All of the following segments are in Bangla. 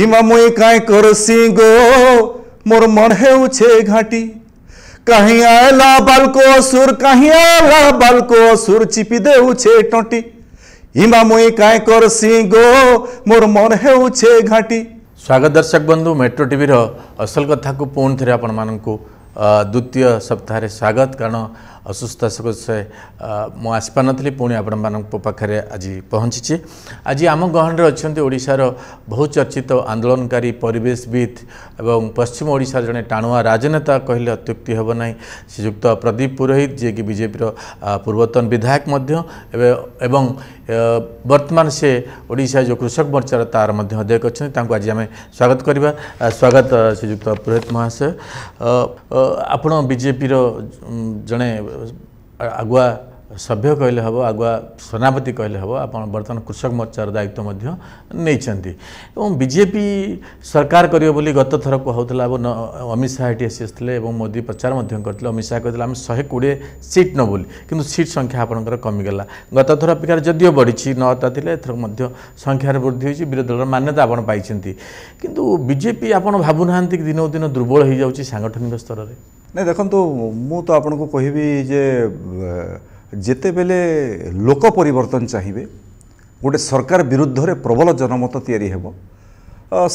इमा मुई काई कर सिंगो मोर मन है उछे घाटी कहीं आयला बालको को असुर कहीं आयला बाल को असुर चिपी दे उछे टोटी इमा मुई काई कर सिंगो मोर मन है उछे घाटी स्वागत दर्शक बंधु मेट्रो टीवी रो असल कथा को पूर्ण थरे आपन मानन को द्वितीय सप्ताह रे स्वागत कारण ଅସୁସ୍ଥତା ସକାଶେ ମୁଁ ଆସିପାରିନଥିଲି ପୁଣି ଆପଣମାନଙ୍କ ପାଖରେ ଆଜି ପହଞ୍ଚିଛି ଆଜି ଆମ ଗହଣରେ ଅଛନ୍ତି ଓଡ଼ିଶାର ବହୁ ଚର୍ଚ୍ଚିତ ଆନ୍ଦୋଳନକାରୀ ପରିବେଶବିତ୍ ଏବଂ ପଶ୍ଚିମ ଓଡ଼ିଶାର ଜଣେ ଟାଣୁଆ ରାଜନେତା କହିଲେ ଅତ୍ୟୁକ୍ତି ହେବ ନାହିଁ ଶ୍ରୀଯୁକ୍ତ ପ୍ରଦୀପ ପୁରୋହିତ ଯିଏକି ବିଜେପିର ପୂର୍ବତନ ବିଧାୟକ ମଧ୍ୟ ଏବେ ଏବଂ ବର୍ତ୍ତମାନ ସେ ଓଡ଼ିଶା ଯେଉଁ କୃଷକ ମୋର୍ଚ୍ଚାର ତାର ମଧ୍ୟ ଅଧ୍ୟକ୍ଷ ଅଛନ୍ତି ତାଙ୍କୁ ଆଜି ଆମେ ସ୍ୱାଗତ କରିବା ସ୍ୱାଗତ ଶ୍ରୀଯୁକ୍ତ ପୁରୋହିତ ମହାଶୟ ଆପଣ ବିଜେପିର ଜଣେ ଆଗୁଆ ସଭ୍ୟ କହିଲେ ହେବ ଆଗୁଆ ସେନାପତି କହିଲେ ହେବ ଆପଣ ବର୍ତ୍ତମାନ କୃଷକ ମୋର୍ଚ୍ଚାର ଦାୟିତ୍ୱ ମଧ୍ୟ ନେଇଛନ୍ତି ଏବଂ ବିଜେପି ସରକାର କରିବ ବୋଲି ଗତ ଥର କୁହାଉଥିଲା ଏବଂ ଅମିତ ଶାହା ଏଠି ଆସିଆସିଥିଲେ ଏବଂ ମୋଦି ପ୍ରଚାର ମଧ୍ୟ କରିଥିଲେ ଅମିତ ଶାହା କହିଥିଲେ ଆମେ ଶହେ କୋଡ଼ିଏ ସିଟ୍ ନେବୁ ବୋଲି କିନ୍ତୁ ସିଟ୍ ସଂଖ୍ୟା ଆପଣଙ୍କର କମିଗଲା ଗତଥର ଅପେକ୍ଷାର ଯଦିଓ ବଢ଼ିଛି ନଅଟା ଥିଲେ ଏଥର ମଧ୍ୟ ସଂଖ୍ୟାରେ ବୃଦ୍ଧି ହୋଇଛି ବିରୋଧୀ ଦଳର ମାନ୍ୟତା ଆପଣ ପାଇଛନ୍ତି କିନ୍ତୁ ବିଜେପି ଆପଣ ଭାବୁନାହାନ୍ତି ଦିନକୁ ଦିନ ଦୁର୍ବଳ ହୋଇଯାଉଛି ସାଂଗଠନିକ ସ୍ତରରେ ନାଇଁ ଦେଖନ୍ତୁ ମୁଁ ତ ଆପଣଙ୍କୁ କହିବି ଯେ ଯେତେବେଳେ ଲୋକ ପରିବର୍ତ୍ତନ ଚାହିଁବେ ଗୋଟେ ସରକାର ବିରୁଦ୍ଧରେ ପ୍ରବଳ ଜନମତ ତିଆରି ହେବ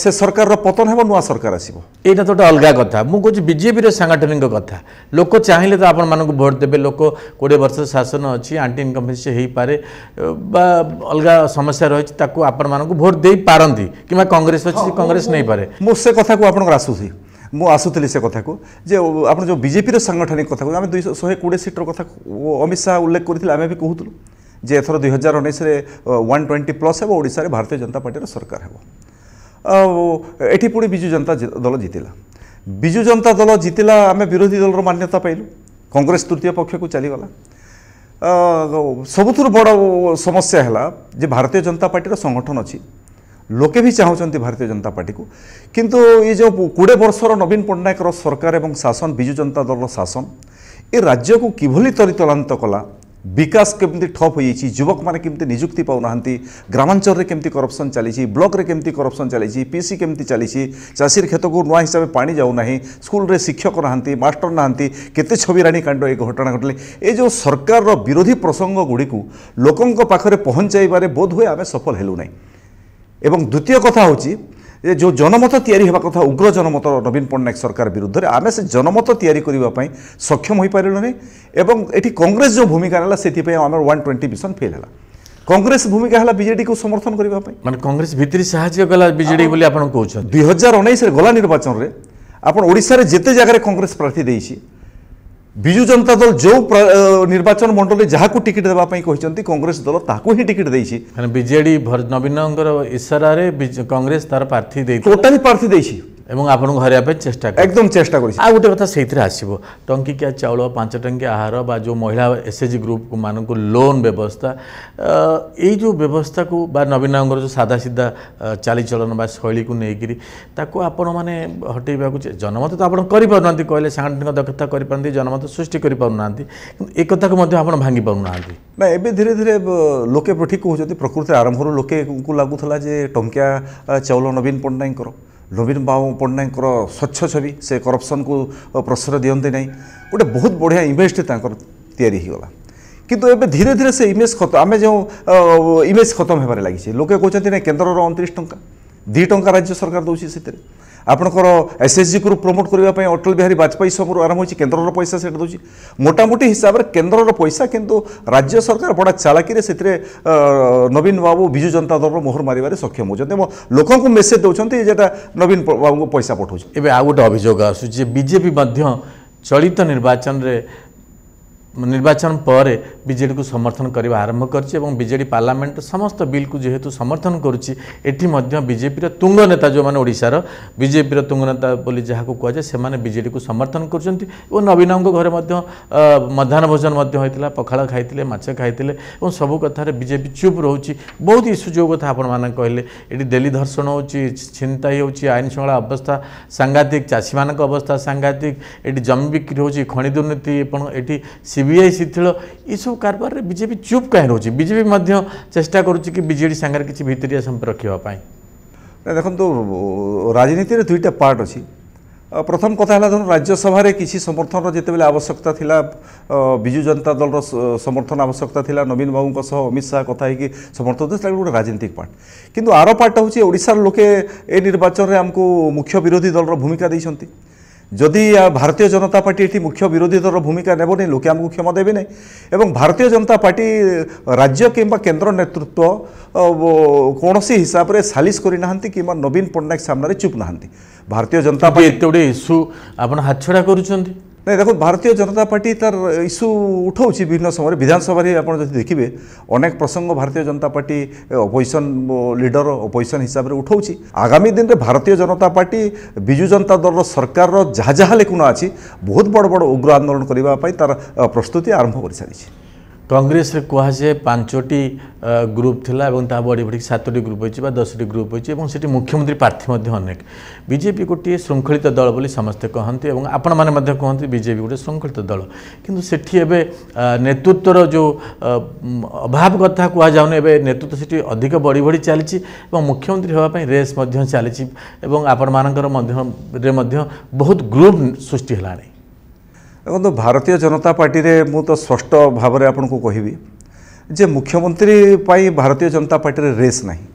ସେ ସରକାରର ପତନ ହେବ ନୂଆ ସରକାର ଆସିବ ଏଇଟା ତ ଗୋଟେ ଅଲଗା କଥା ମୁଁ କହୁଛି ବିଜେପିର ସାଂଗଠନିକ କଥା ଲୋକ ଚାହିଁଲେ ତ ଆପଣମାନଙ୍କୁ ଭୋଟ ଦେବେ ଲୋକ କୋଡ଼ିଏ ବର୍ଷର ଶାସନ ଅଛି ଆଣ୍ଟି ଇନକମ୍ପେନ୍ସି ହେଇପାରେ ବା ଅଲଗା ସମସ୍ୟା ରହିଛି ତାକୁ ଆପଣମାନଙ୍କୁ ଭୋଟ ଦେଇପାରନ୍ତି କିମ୍ବା କଂଗ୍ରେସ ଅଛି କଂଗ୍ରେସ ନେଇପାରେ ମୁଁ ସେ କଥାକୁ ଆପଣଙ୍କର ଆସୁଛି ମୁଁ ଆସୁଥିଲି ସେ କଥାକୁ ଯେ ଆପଣ ଯେଉଁ ବିଜେପିର ସାଙ୍ଗଠନିକ କଥାକୁ ଆମେ ଦୁଇ ଶହେ କୋଡ଼ିଏ ସିଟ୍ର କଥା ଅମିତ ଶାହା ଉଲ୍ଲେଖ କରିଥିଲେ ଆମେ ବି କହୁଥିଲୁ ଯେ ଏଥର ଦୁଇ ହଜାର ଉଣେଇଶରେ ୱାନ୍ ଟ୍ୱେଣ୍ଟି ପ୍ଲସ୍ ହେବ ଓଡ଼ିଶାରେ ଭାରତୀୟ ଜନତା ପାର୍ଟିର ସରକାର ହେବ ଆଉ ଏଠି ପୁଣି ବିଜୁ ଜନତା ଦଳ ଜିତିଲା ବିଜୁ ଜନତା ଦଳ ଜିତିଲା ଆମେ ବିରୋଧୀ ଦଳର ମାନ୍ୟତା ପାଇଲୁ କଂଗ୍ରେସ ତୃତୀୟ ପକ୍ଷକୁ ଚାଲିଗଲା ସବୁଥିରୁ ବଡ଼ ସମସ୍ୟା ହେଲା ଯେ ଭାରତୀୟ ଜନତା ପାର୍ଟିର ସଂଗଠନ ଅଛି ଲୋକେ ବି ଚାହୁଁଛନ୍ତି ଭାରତୀୟ ଜନତା ପାର୍ଟିକୁ କିନ୍ତୁ ଏ ଯେଉଁ କୋଡ଼ିଏ ବର୍ଷର ନବୀନ ପଟ୍ଟନାୟକର ସରକାର ଏବଂ ଶାସନ ବିଜୁ ଜନତା ଦଳର ଶାସନ ଏ ରାଜ୍ୟକୁ କିଭଳି ତରିତଳାନ୍ତ କଲା ବିକାଶ କେମିତି ଠପ୍ ହୋଇଯାଇଛି ଯୁବକମାନେ କେମିତି ନିଯୁକ୍ତି ପାଉନାହାନ୍ତି ଗ୍ରାମାଞ୍ଚଳରେ କେମିତି କରପ୍ସନ୍ ଚାଲିଛି ବ୍ଲକରେ କେମିତି କରପ୍ସନ୍ ଚାଲିଛି ପିସି କେମିତି ଚାଲିଛି ଚାଷୀର କ୍ଷେତକୁ ନୂଆ ହିସାବରେ ପାଣି ଯାଉନାହିଁ ସ୍କୁଲରେ ଶିକ୍ଷକ ନାହାନ୍ତି ମାଷ୍ଟର ନାହାନ୍ତି କେତେ ଛବିରାଣୀ କାଣ୍ଡ ଏ ଘଟଣା ଘଟିଲେ ଏ ଯେଉଁ ସରକାରର ବିରୋଧୀ ପ୍ରସଙ୍ଗଗୁଡ଼ିକୁ ଲୋକଙ୍କ ପାଖରେ ପହଞ୍ଚାଇବାରେ ବୋଧହୁଏ ଆମେ ସଫଳ ହେଲୁ ନାହିଁ এবং দ্বিতীয় কথা হচ্ছে যে যে জনমত তৈরি হওয়া কথা উগ্র জনমত নবীন পট্টনাক সরকার বিরুদ্ধে আমি সে জনমত তৈরি করা সক্ষম হয়ে পারুনি এবং এটি কংগ্রেস যে ভূমিকা নেওয়া সেই আমার ওয়ান টোয়েন্টি মিশন ফেল হল কংগ্রেস ভূমিকা হল বিজেডি কু সমর্থন করা মানে কংগ্রেস ভিতরে সাহায্য কলা বিজেডি বলে আপনার কুচ দুই হাজার উনিশে গলা নির্বাচনের আপনার ওড়শার যেতে জায়গায় কংগ্রেস প্রার্থী দিয়েছে ବିଜୁ ଜନତା ଦଳ ଯେଉଁ ନିର୍ବାଚନ ମଣ୍ଡଳୀରେ ଯାହାକୁ ଟିକେଟ୍ ଦେବା ପାଇଁ କହିଛନ୍ତି କଂଗ୍ରେସ ଦଳ ତାହାକୁ ହିଁ ଟିକେଟ୍ ଦେଇଛି ବିଜେଡି ନବୀନଙ୍କର ଇସାରାରେ କଂଗ୍ରେସ ତାର ପ୍ରାର୍ଥୀ ଦେଇଛି ଟୋଟାଲି ପ୍ରାର୍ଥୀ ଦେଇଛି এবং আপনার হরাইয়া চেষ্টা একদম চেষ্টা করেছি আর গোটে কথা সেইথিরে আসব টঙ্কিকিয়া চাউল পাঁচ টঙ্কিয়া আহার বা যে মহিলা এসএচজি গ্রুপ মানুষ লোন ব্যবস্থা এই যে ব্যবস্থা কু বা নবীন বাবুর যে সাদা সিধা চালিচলন বা শৈলী কু নেইকি তাকে আপন মানে হটাইবা জনমত তো আপনার করে পু না কে সাংগঠনিক দক্ষতা করে পাতে জনমত সৃষ্টি করে পু না কিন্তু এ কথা আপনার ভাঙ্গি পু না না এবে ধীরে ধীরে লোকে ঠিক কুমার প্রকৃতির আরম্ভর লোকে লাগুলা যে টঙ্কিয়া চাউল নবীন পট্টনাকর ନବୀନ ବାବୁ ପଟ୍ଟନାୟକଙ୍କର ସ୍ୱଚ୍ଛ ଛବି ସେ କରପ୍ସନକୁ ପ୍ରଶ୍ରୟ ଦିଅନ୍ତି ନାହିଁ ଗୋଟେ ବହୁତ ବଢ଼ିଆ ଇମେଜଟେ ତାଙ୍କର ତିଆରି ହୋଇଗଲା କିନ୍ତୁ ଏବେ ଧୀରେ ଧୀରେ ସେ ଇମେଜ ଖତ ଆମେ ଯେଉଁ ଇମେଜ ଖତମ ହେବାରେ ଲାଗିଛି ଲୋକେ କହୁଛନ୍ତି ନା କେନ୍ଦ୍ରର ଅଣତିରିଶ ଟଙ୍କା ଦୁଇ ଟଙ୍କା ରାଜ୍ୟ ସରକାର ଦେଉଛି ସେଥିରେ আপনার এসএসজি গ্রুপ প্রমোট করা অটল বিহারী বাজপেয়ী সময় আরম্ভ হয়েছে কেন্দ্রর পয়সা সেটা দেছি মোটামুটি হিসাবে কেন্দ্রর পয়সা কিন্তু রাজ্য সরকার বড় চালাকি সে নবীন বাবু বিজু জনতা দলর মোহর মারিবার সক্ষম হচ্ছেন এবং লোক মেসেজ দেছেন যেটা নবীন বাবু পয়সা পঠাও এবে আউ গোটে অভিযোগ আসুচি বিজেপি মধ্য চলিত নির্বাচনের निर्वाचन पर को समर्थन आरम्भ एवं बजेड पर्लमेन्ट समस्त को जेहेतु समर्थन गर्ु विजेपि तुङ नेता जो भने ओडार विजेपि तुंग नेता पनि जहाँको कुरा को समर्थन गर्छ नवीन घरमा मध्या भोजन पखाला खाइ माछ खाइँले कथा कथेपि चुप बहुत रह्युचार कहिले एर्षण हुन्छ छिन्थे आइन शृङ्खला अवस्था साङ्घातिक चासी अवस्था साङ्घाक एटि जमि बिक्री हुन्छ खणि दुर्नीति সিবিআই শিথিল ଏସବୁ କାରବାରରେ ବିଜେପି ଚୁପ୍ କାହିଁ ରହୁଛି ବିଜେପି ମଧ୍ୟ ଚେଷ୍ଟା କରୁଛି କି ବିଜେଡ଼ି ସାଙ୍ଗରେ କିଛି ଭିତରିଆ ସମ୍ପର୍କ ରଖିବା ପାଇଁ ଦେଖନ୍ତୁ ରାଜନୀତିରେ ଦୁଇଟା ପାର୍ଟ ଅଛି প্রথম কথা হল ধরুন রাজ্যসভার কিছু সমর্থনর যেতবে আবশ্যকতা লা বিজু জনতা দলর সমর্থন আবশ্যকতা লা নবীন বাবু সহ অমিত শাহ কথা হয়েকি সমর্থন দিয়েছিল গোটে রাজনৈতিক পার্ট কিন্তু আর পার্টটা হচ্ছে ওড়শার লোকে এ নির্বাচনের আমি মুখ্য বিরোধী দলর ভূমিকা দিয়েছেন ଯଦି ଭାରତୀୟ ଜନତା ପାର୍ଟି ଏଠି ମୁଖ୍ୟ ବିରୋଧୀ ଦଳର ଭୂମିକା ନେବନି ଲୋକେ ଆମକୁ କ୍ଷମା ଦେବେ ନାହିଁ ଏବଂ ଭାରତୀୟ ଜନତା ପାର୍ଟି ରାଜ୍ୟ କିମ୍ବା କେନ୍ଦ୍ର ନେତୃତ୍ୱ କୌଣସି ହିସାବରେ ସାଲିସ୍ କରିନାହାନ୍ତି କିମ୍ବା ନବୀନ ପଟ୍ଟନାୟକ ସାମ୍ନାରେ ଚୁପ୍ ନାହାନ୍ତି ଭାରତୀୟ ଜନତା ପାର୍ଟି ଏତେ ଗୁଡ଼ିଏ ଇସ୍ୟୁ ଆପଣ ହାତଛଡ଼ା କରୁଛନ୍ତି না দেখুন ভারতীয় জনতা পার্টি তার ইস্যু উঠাଉଛି বিভিন্ন সময় বিধানসভার আপনার যদি দেখবে অনেক প্রসঙ্গ Bharatiya Janata party opposition leader opposition হিসাবে উঠাଉଛି আগামী দিনে ভারতীয় জনতা পার্টি বিজু জনতা দলর সরকার যা যা লেখুনা আছে বহুত বড় বড় উগ্র আন্দোলন করা তার প্রস্তুতি আরম্ভ করে সারিছে কংগ্রেসে কুহযায়ে পাঁচটি গ্রুপ লা এবং তা বড়ি বড়ি সাতটি গ্রুপ হয়েছে বা দশটি গ্রুপ হয়েছে এবং সেটি মুখ্যমন্ত্রী প্রার্থী মধ্যে অনেক বিজেপি গোটিয়ে শৃঙ্খলিত দল বলে সমস্তে কহতি এবং আপন মানে মধ্যে কহতি বিজেপি গোটে শৃঙ্খলিত দল কিন্তু সেটি এবে নেতৃত্বর যে অভাব কথা কুহযাওনি এবে নেতৃত্ব সেটি অধিক বড়ি বড়ি চালছে এবং মুখ্যমন্ত্রী হওয়া রেস মধ্যে চালছে এবং আপন মানুষ মধ্যে বহুত গ্রুপ সৃষ্টি হলানি ଦେଖନ୍ତୁ ଭାରତୀୟ ଜନତା ପାର୍ଟିରେ ମୁଁ ତ ସ୍ପଷ୍ଟ ଭାବରେ ଆପଣଙ୍କୁ କହିବି ଯେ ମୁଖ୍ୟମନ୍ତ୍ରୀ ପାଇଁ ଭାରତୀୟ ଜନତା ପାର୍ଟିରେ ରେସ୍ ନାହିଁ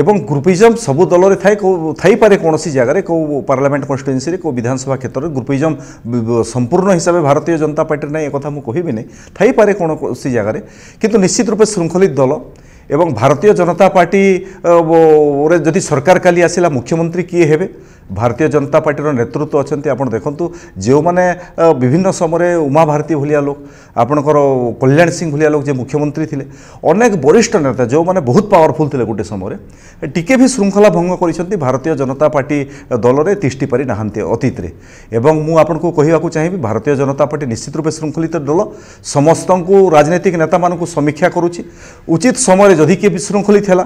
ଏବଂ ଗ୍ରୁପିଜମ୍ ସବୁ ଦଳରେ ଥାଏ କେଉଁ ଥାଇପାରେ କୌଣସି ଜାଗାରେ କେଉଁ ପାର୍ଲାମେଣ୍ଟ କନଷ୍ଟିଚୁଏନ୍ସିରେ କେଉଁ ବିଧାନସଭା କ୍ଷେତ୍ରରେ ଗ୍ରୁପିଜମ୍ ସମ୍ପୂର୍ଣ୍ଣ ହିସାବରେ ଭାରତୀୟ ଜନତା ପାର୍ଟିରେ ନାହିଁ ଏକଥା ମୁଁ କହିବିନି ଥାଇପାରେ କୌଣସି ଜାଗାରେ କିନ୍ତୁ ନିଶ୍ଚିତ ରୂପେ ଶୃଙ୍ଖଳିତ ଦଳ এবং ভারতীয় জনতা পার্টি ওরে যদি সরকার কালি আসিলা মুখ্যমন্ত্রী কি হেবে ভারতীয় জনতা পার্টির নেতৃত্ব অনেক আপনার দেখুন যে বিভিন্ন সময় উমা ভারতী ভিয়া লোক আপনার কল্যাণ সিং ভিয়া লোক যে মুখ্যমন্ত্রী লে অনেক বরিষ্ঠ নেতা যে মানে বহুত পাওয়ারফুল লে গোটে সময় টিকে ভি শৃঙ্খলা ভঙ্গ করেছেন ভারতীয় জনতা পার্টি দলরে তিষ্টি পারি না অতীতরে এবং মু আপনার কহবাকে চাহিবি ভারতীয় জনতা পার্টি নিশ্চিত রূপে শৃঙ্খলিত দল সমস্ত রাজনৈতিক নেতা মানুষ সমীক্ষা করুচি উচিত সময় যদি কি বিশৃঙ্খলিত হল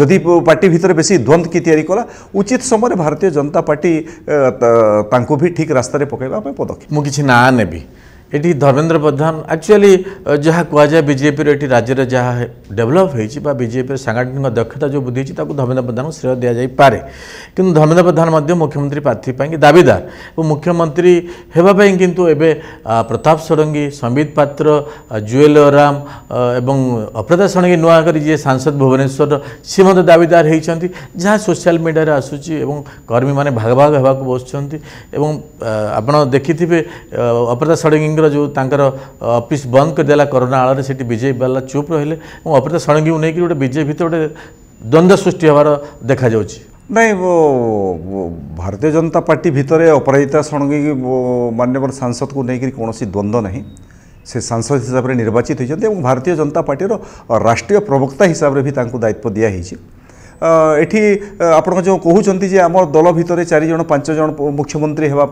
যদি পার্টি ভিতরে বেশি দ্বন্দ্ব কি তৈরি কলা উচিত সময় ভারতীয় জনতা পার্টি তাঁকু ঠিক রাস্তায় পকাইবা পদক্ষেপ মু কিছু না নেবি ये धर्मेन्द्र प्रधान एक्चुअली जहाँ कहुए बजेपी ये राज्य जहाँ डेभलप हो सांगठनिक दक्षता जो बुद्धि धर्मेन्द्र प्रधान को श्रेय दि जापे कि धर्मेन्द्र प्रधान मुख्यमंत्री प्रार्थी दावीदार मुख्यमंत्री होगापाई कितु प्रताप षडंगी संबित पात्र जुएल राम एवं अप्रता षडंगी नुआकर जी सांसद भुवनेश्वर सी मत दावीदार होती जहाँ सोशियाल मीडिया आसूची कर्मी मैंने भाग भाग हो बसुँच आपड़ देखि अप्रता षडंगी जो ଯେଉଁ ତାଙ୍କର ଅଫିସ୍ ବନ୍ଦ କରିଦେଲା କରୋନା ଆଳରେ ସେଠି ବିଜେପି ବାଲା ଚୁପ୍ ରହିଲେ ଏବଂ ଅପରିତା ଷଡ଼ଙ୍ଗୀକୁ ନେଇକି ଗୋଟେ ବିଜେପି ଭିତରେ ଗୋଟେ ଦ୍ୱନ୍ଦ୍ୱ ସୃଷ୍ଟି ହେବାର नहीं वो, भारतीय जनता पार्टी भितर अपराजिता षणगी मान्यवर सांसद को लेकर कौन द्वंद्व ना से सांसद हिसाब से निर्वाचित होती भारतीय जनता पार्टी राष्ट्रीय प्रवक्ता हिसाब से भी दायित्व दिखाई এটি আপনার যে কুমার যে আমার দল ভিতরে চারিজন পাঁচজন মুখ্যমন্ত্রী হওয়া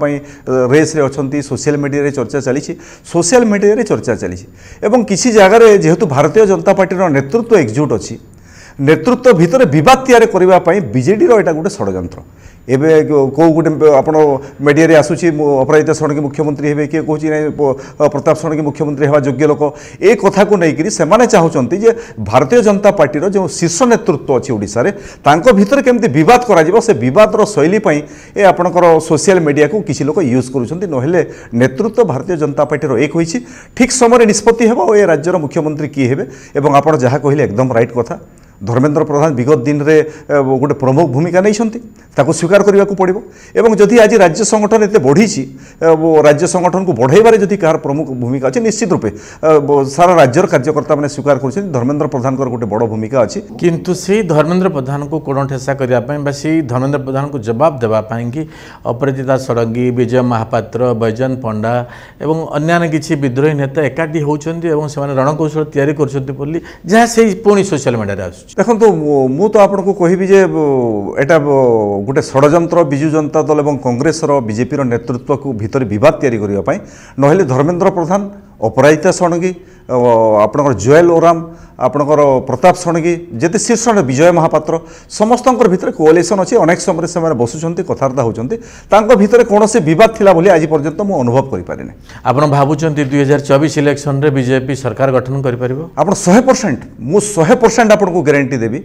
রেস্রে অনেক সোশিয়াল মিডিয়ায় চর্চা চালছে সোশিয়াল মিডিয়ায় চর্চা চালছে এবং কিছু জায়গায় যেহেতু ভারতীয় জনতা পার্টির নেতৃত্ব একজুট অ ନେତୃତ୍ୱ ଭିତରେ ବିବାଦ ତିଆରି କରିବା ପାଇଁ ବିଜେଡ଼ିର ଏଇଟା ଗୋଟେ ଷଡ଼ଯନ୍ତ୍ର ଏବେ କେଉଁ ଗୋଟେ ଆପଣ ମିଡ଼ିଆରେ ଆସୁଛି ଅପରାଜିତା ଷଡ଼ଙ୍ଗୀ ମୁଖ୍ୟମନ୍ତ୍ରୀ ହେବେ କିଏ କହୁଛି ନାଇଁ ପ୍ରତାପ ଷଡ଼ଙ୍ଗୀ ମୁଖ୍ୟମନ୍ତ୍ରୀ ହେବା ଯୋଗ୍ୟ ଲୋକ ଏ କଥାକୁ ନେଇକରି ସେମାନେ ଚାହୁଁଛନ୍ତି ଯେ ଭାରତୀୟ ଜନତା ପାର୍ଟିର ଯେଉଁ ଶୀର୍ଷ ନେତୃତ୍ୱ ଅଛି ଓଡ଼ିଶାରେ ତାଙ୍କ ଭିତରେ କେମିତି ବିବାଦ କରାଯିବ ସେ ବିବାଦର ଶୈଳୀ ପାଇଁ ଏ ଆପଣଙ୍କର ସୋସିଆଲ ମିଡ଼ିଆକୁ କିଛି ଲୋକ ୟୁଜ୍ କରୁଛନ୍ତି ନହେଲେ ନେତୃତ୍ୱ ଭାରତୀୟ ଜନତା ପାର୍ଟିର ଏକ ହୋଇଛି ଠିକ୍ ସମୟରେ ନିଷ୍ପତ୍ତି ହେବ ଓ ଏ ରାଜ୍ୟର ମୁଖ୍ୟମନ୍ତ୍ରୀ କିଏ ହେବେ ଏବଂ ଆପଣ ଯାହା କହିଲେ ଏକଦମ ରାଇଟ୍ କଥା ধর্মেন্দ্র প্রধান বিগত দিনে গোটে প্রমুখ ভূমিকা নিয়েছেন তাকে স্বীকার করা পড়ব এবং যদি আজ রাজ্য সংগঠন এতে বড়িছি রাজ্য সংগঠনকে বড়াইবার যদি কাহার প্রমুখ ভূমিকা আছে নিশ্চিত রূপে সারা রাজ্যর কার্যকর্তা মানে স্বীকার করছেন ধর্মেন্দ্র প্রধানকর গোটে বড় ভূমিকা আছে কিন্তু সেই ধর্মেন্দ্র প্রধানকে কোণ ঠেসা করা বা সেই ধর্মেন্দ্র প্রধানকে জবাব দেওয়া কি অপরাজিতা ষড়ঙ্গী বিজয় মহাপাত্র বৈজয়ন্ত পণ্ডা এবং অন্যান্য কিছু বিদ্রোহী নেতা একাঠি হচ্ছেন এবং সে রণকৌশল তৈরি করছেন বলে যা সেই পুঁ সোশিয়াল মিডিয়ায় আসুছে ଦେଖନ୍ତୁ ମୁଁ ତ ଆପଣଙ୍କୁ କହିବି ଯେ ଏଇଟା ଗୋଟେ ଷଡ଼ଯନ୍ତ୍ର ବିଜୁ ଜନତା ଦଳ ଏବଂ କଂଗ୍ରେସର ବିଜେପିର ନେତୃତ୍ୱକୁ ଭିତରେ ବିବାଦ ତିଆରି କରିବା ପାଇଁ ନହେଲେ ଧର୍ମେନ୍ଦ୍ର ପ୍ରଧାନ ଅପରାଜିତା ଷଡ଼ଙ୍ଗୀ ଆପଣଙ୍କର ଜୁଏଲ ଓରାମ আপনার প্রতাপ ষণগী যেতে শীর্ষ বিজয় মহাপাত্র সমস্ত ভিতরে কোয়ালিশন অনেক অনেক সময় সে বসুচার কথাবার্তা হচ্ছেন তাঁর ভিতরে কোণী বিবাদ লা বলে আজ পর্যন্ত মু অনুভব করিপারি না আপনার ভাবুচ্ছেন দুই হাজার চবিশ ইলেকশনরে বিজেপি সরকার গঠন করিপার আপনার শহে পরসেন্ট মু শহে পরসেন্ট আপনার গ্যারেটি দেবি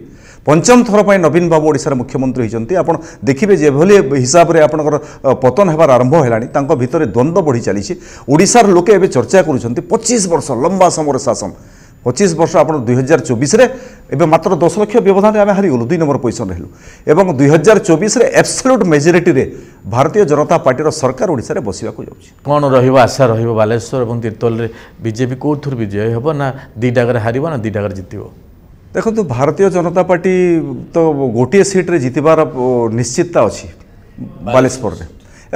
পঞ্চম থর নবীন বাবু ওড়শার মুখ্যমন্ত্রী হয়েছেন আপনার দেখবে যেভাবে হিসাবে আপনার পতন হবার আরম্ভ হল তাঁর ভিতরে দ্বন্দ্ব বড়ি চালছে ওড়শার লোকে এবে চর্চা করছেন পঁচিশ বর্ষ লম্বা সময়ের শাসন পঁচিশ বর্ষ আপনার দুই হাজার চব্বিশে এবে মাত্র দশ লক্ষ ব্যবধানে আমি হারিগলু দুই নম্বর পজিশন হলু এবং দুই হাজার চব্বিশে এবসলুট মেজরিটি ভারতীয় জনতা পার্টির সরকার ওড়শার বসবাক যাচ্ছে কোণ রহব আশা রহব বালেশ্বর এবং তীর্তলের বিজেপি কোথর বিজয় হব না দুই জায়গায় হারব না দুই জায়গায় জিতব দেখুন ভারতীয় জনতা পার্টি তো গোটিয়ে সিট্রে জিতবার নিশ্চিতা অছি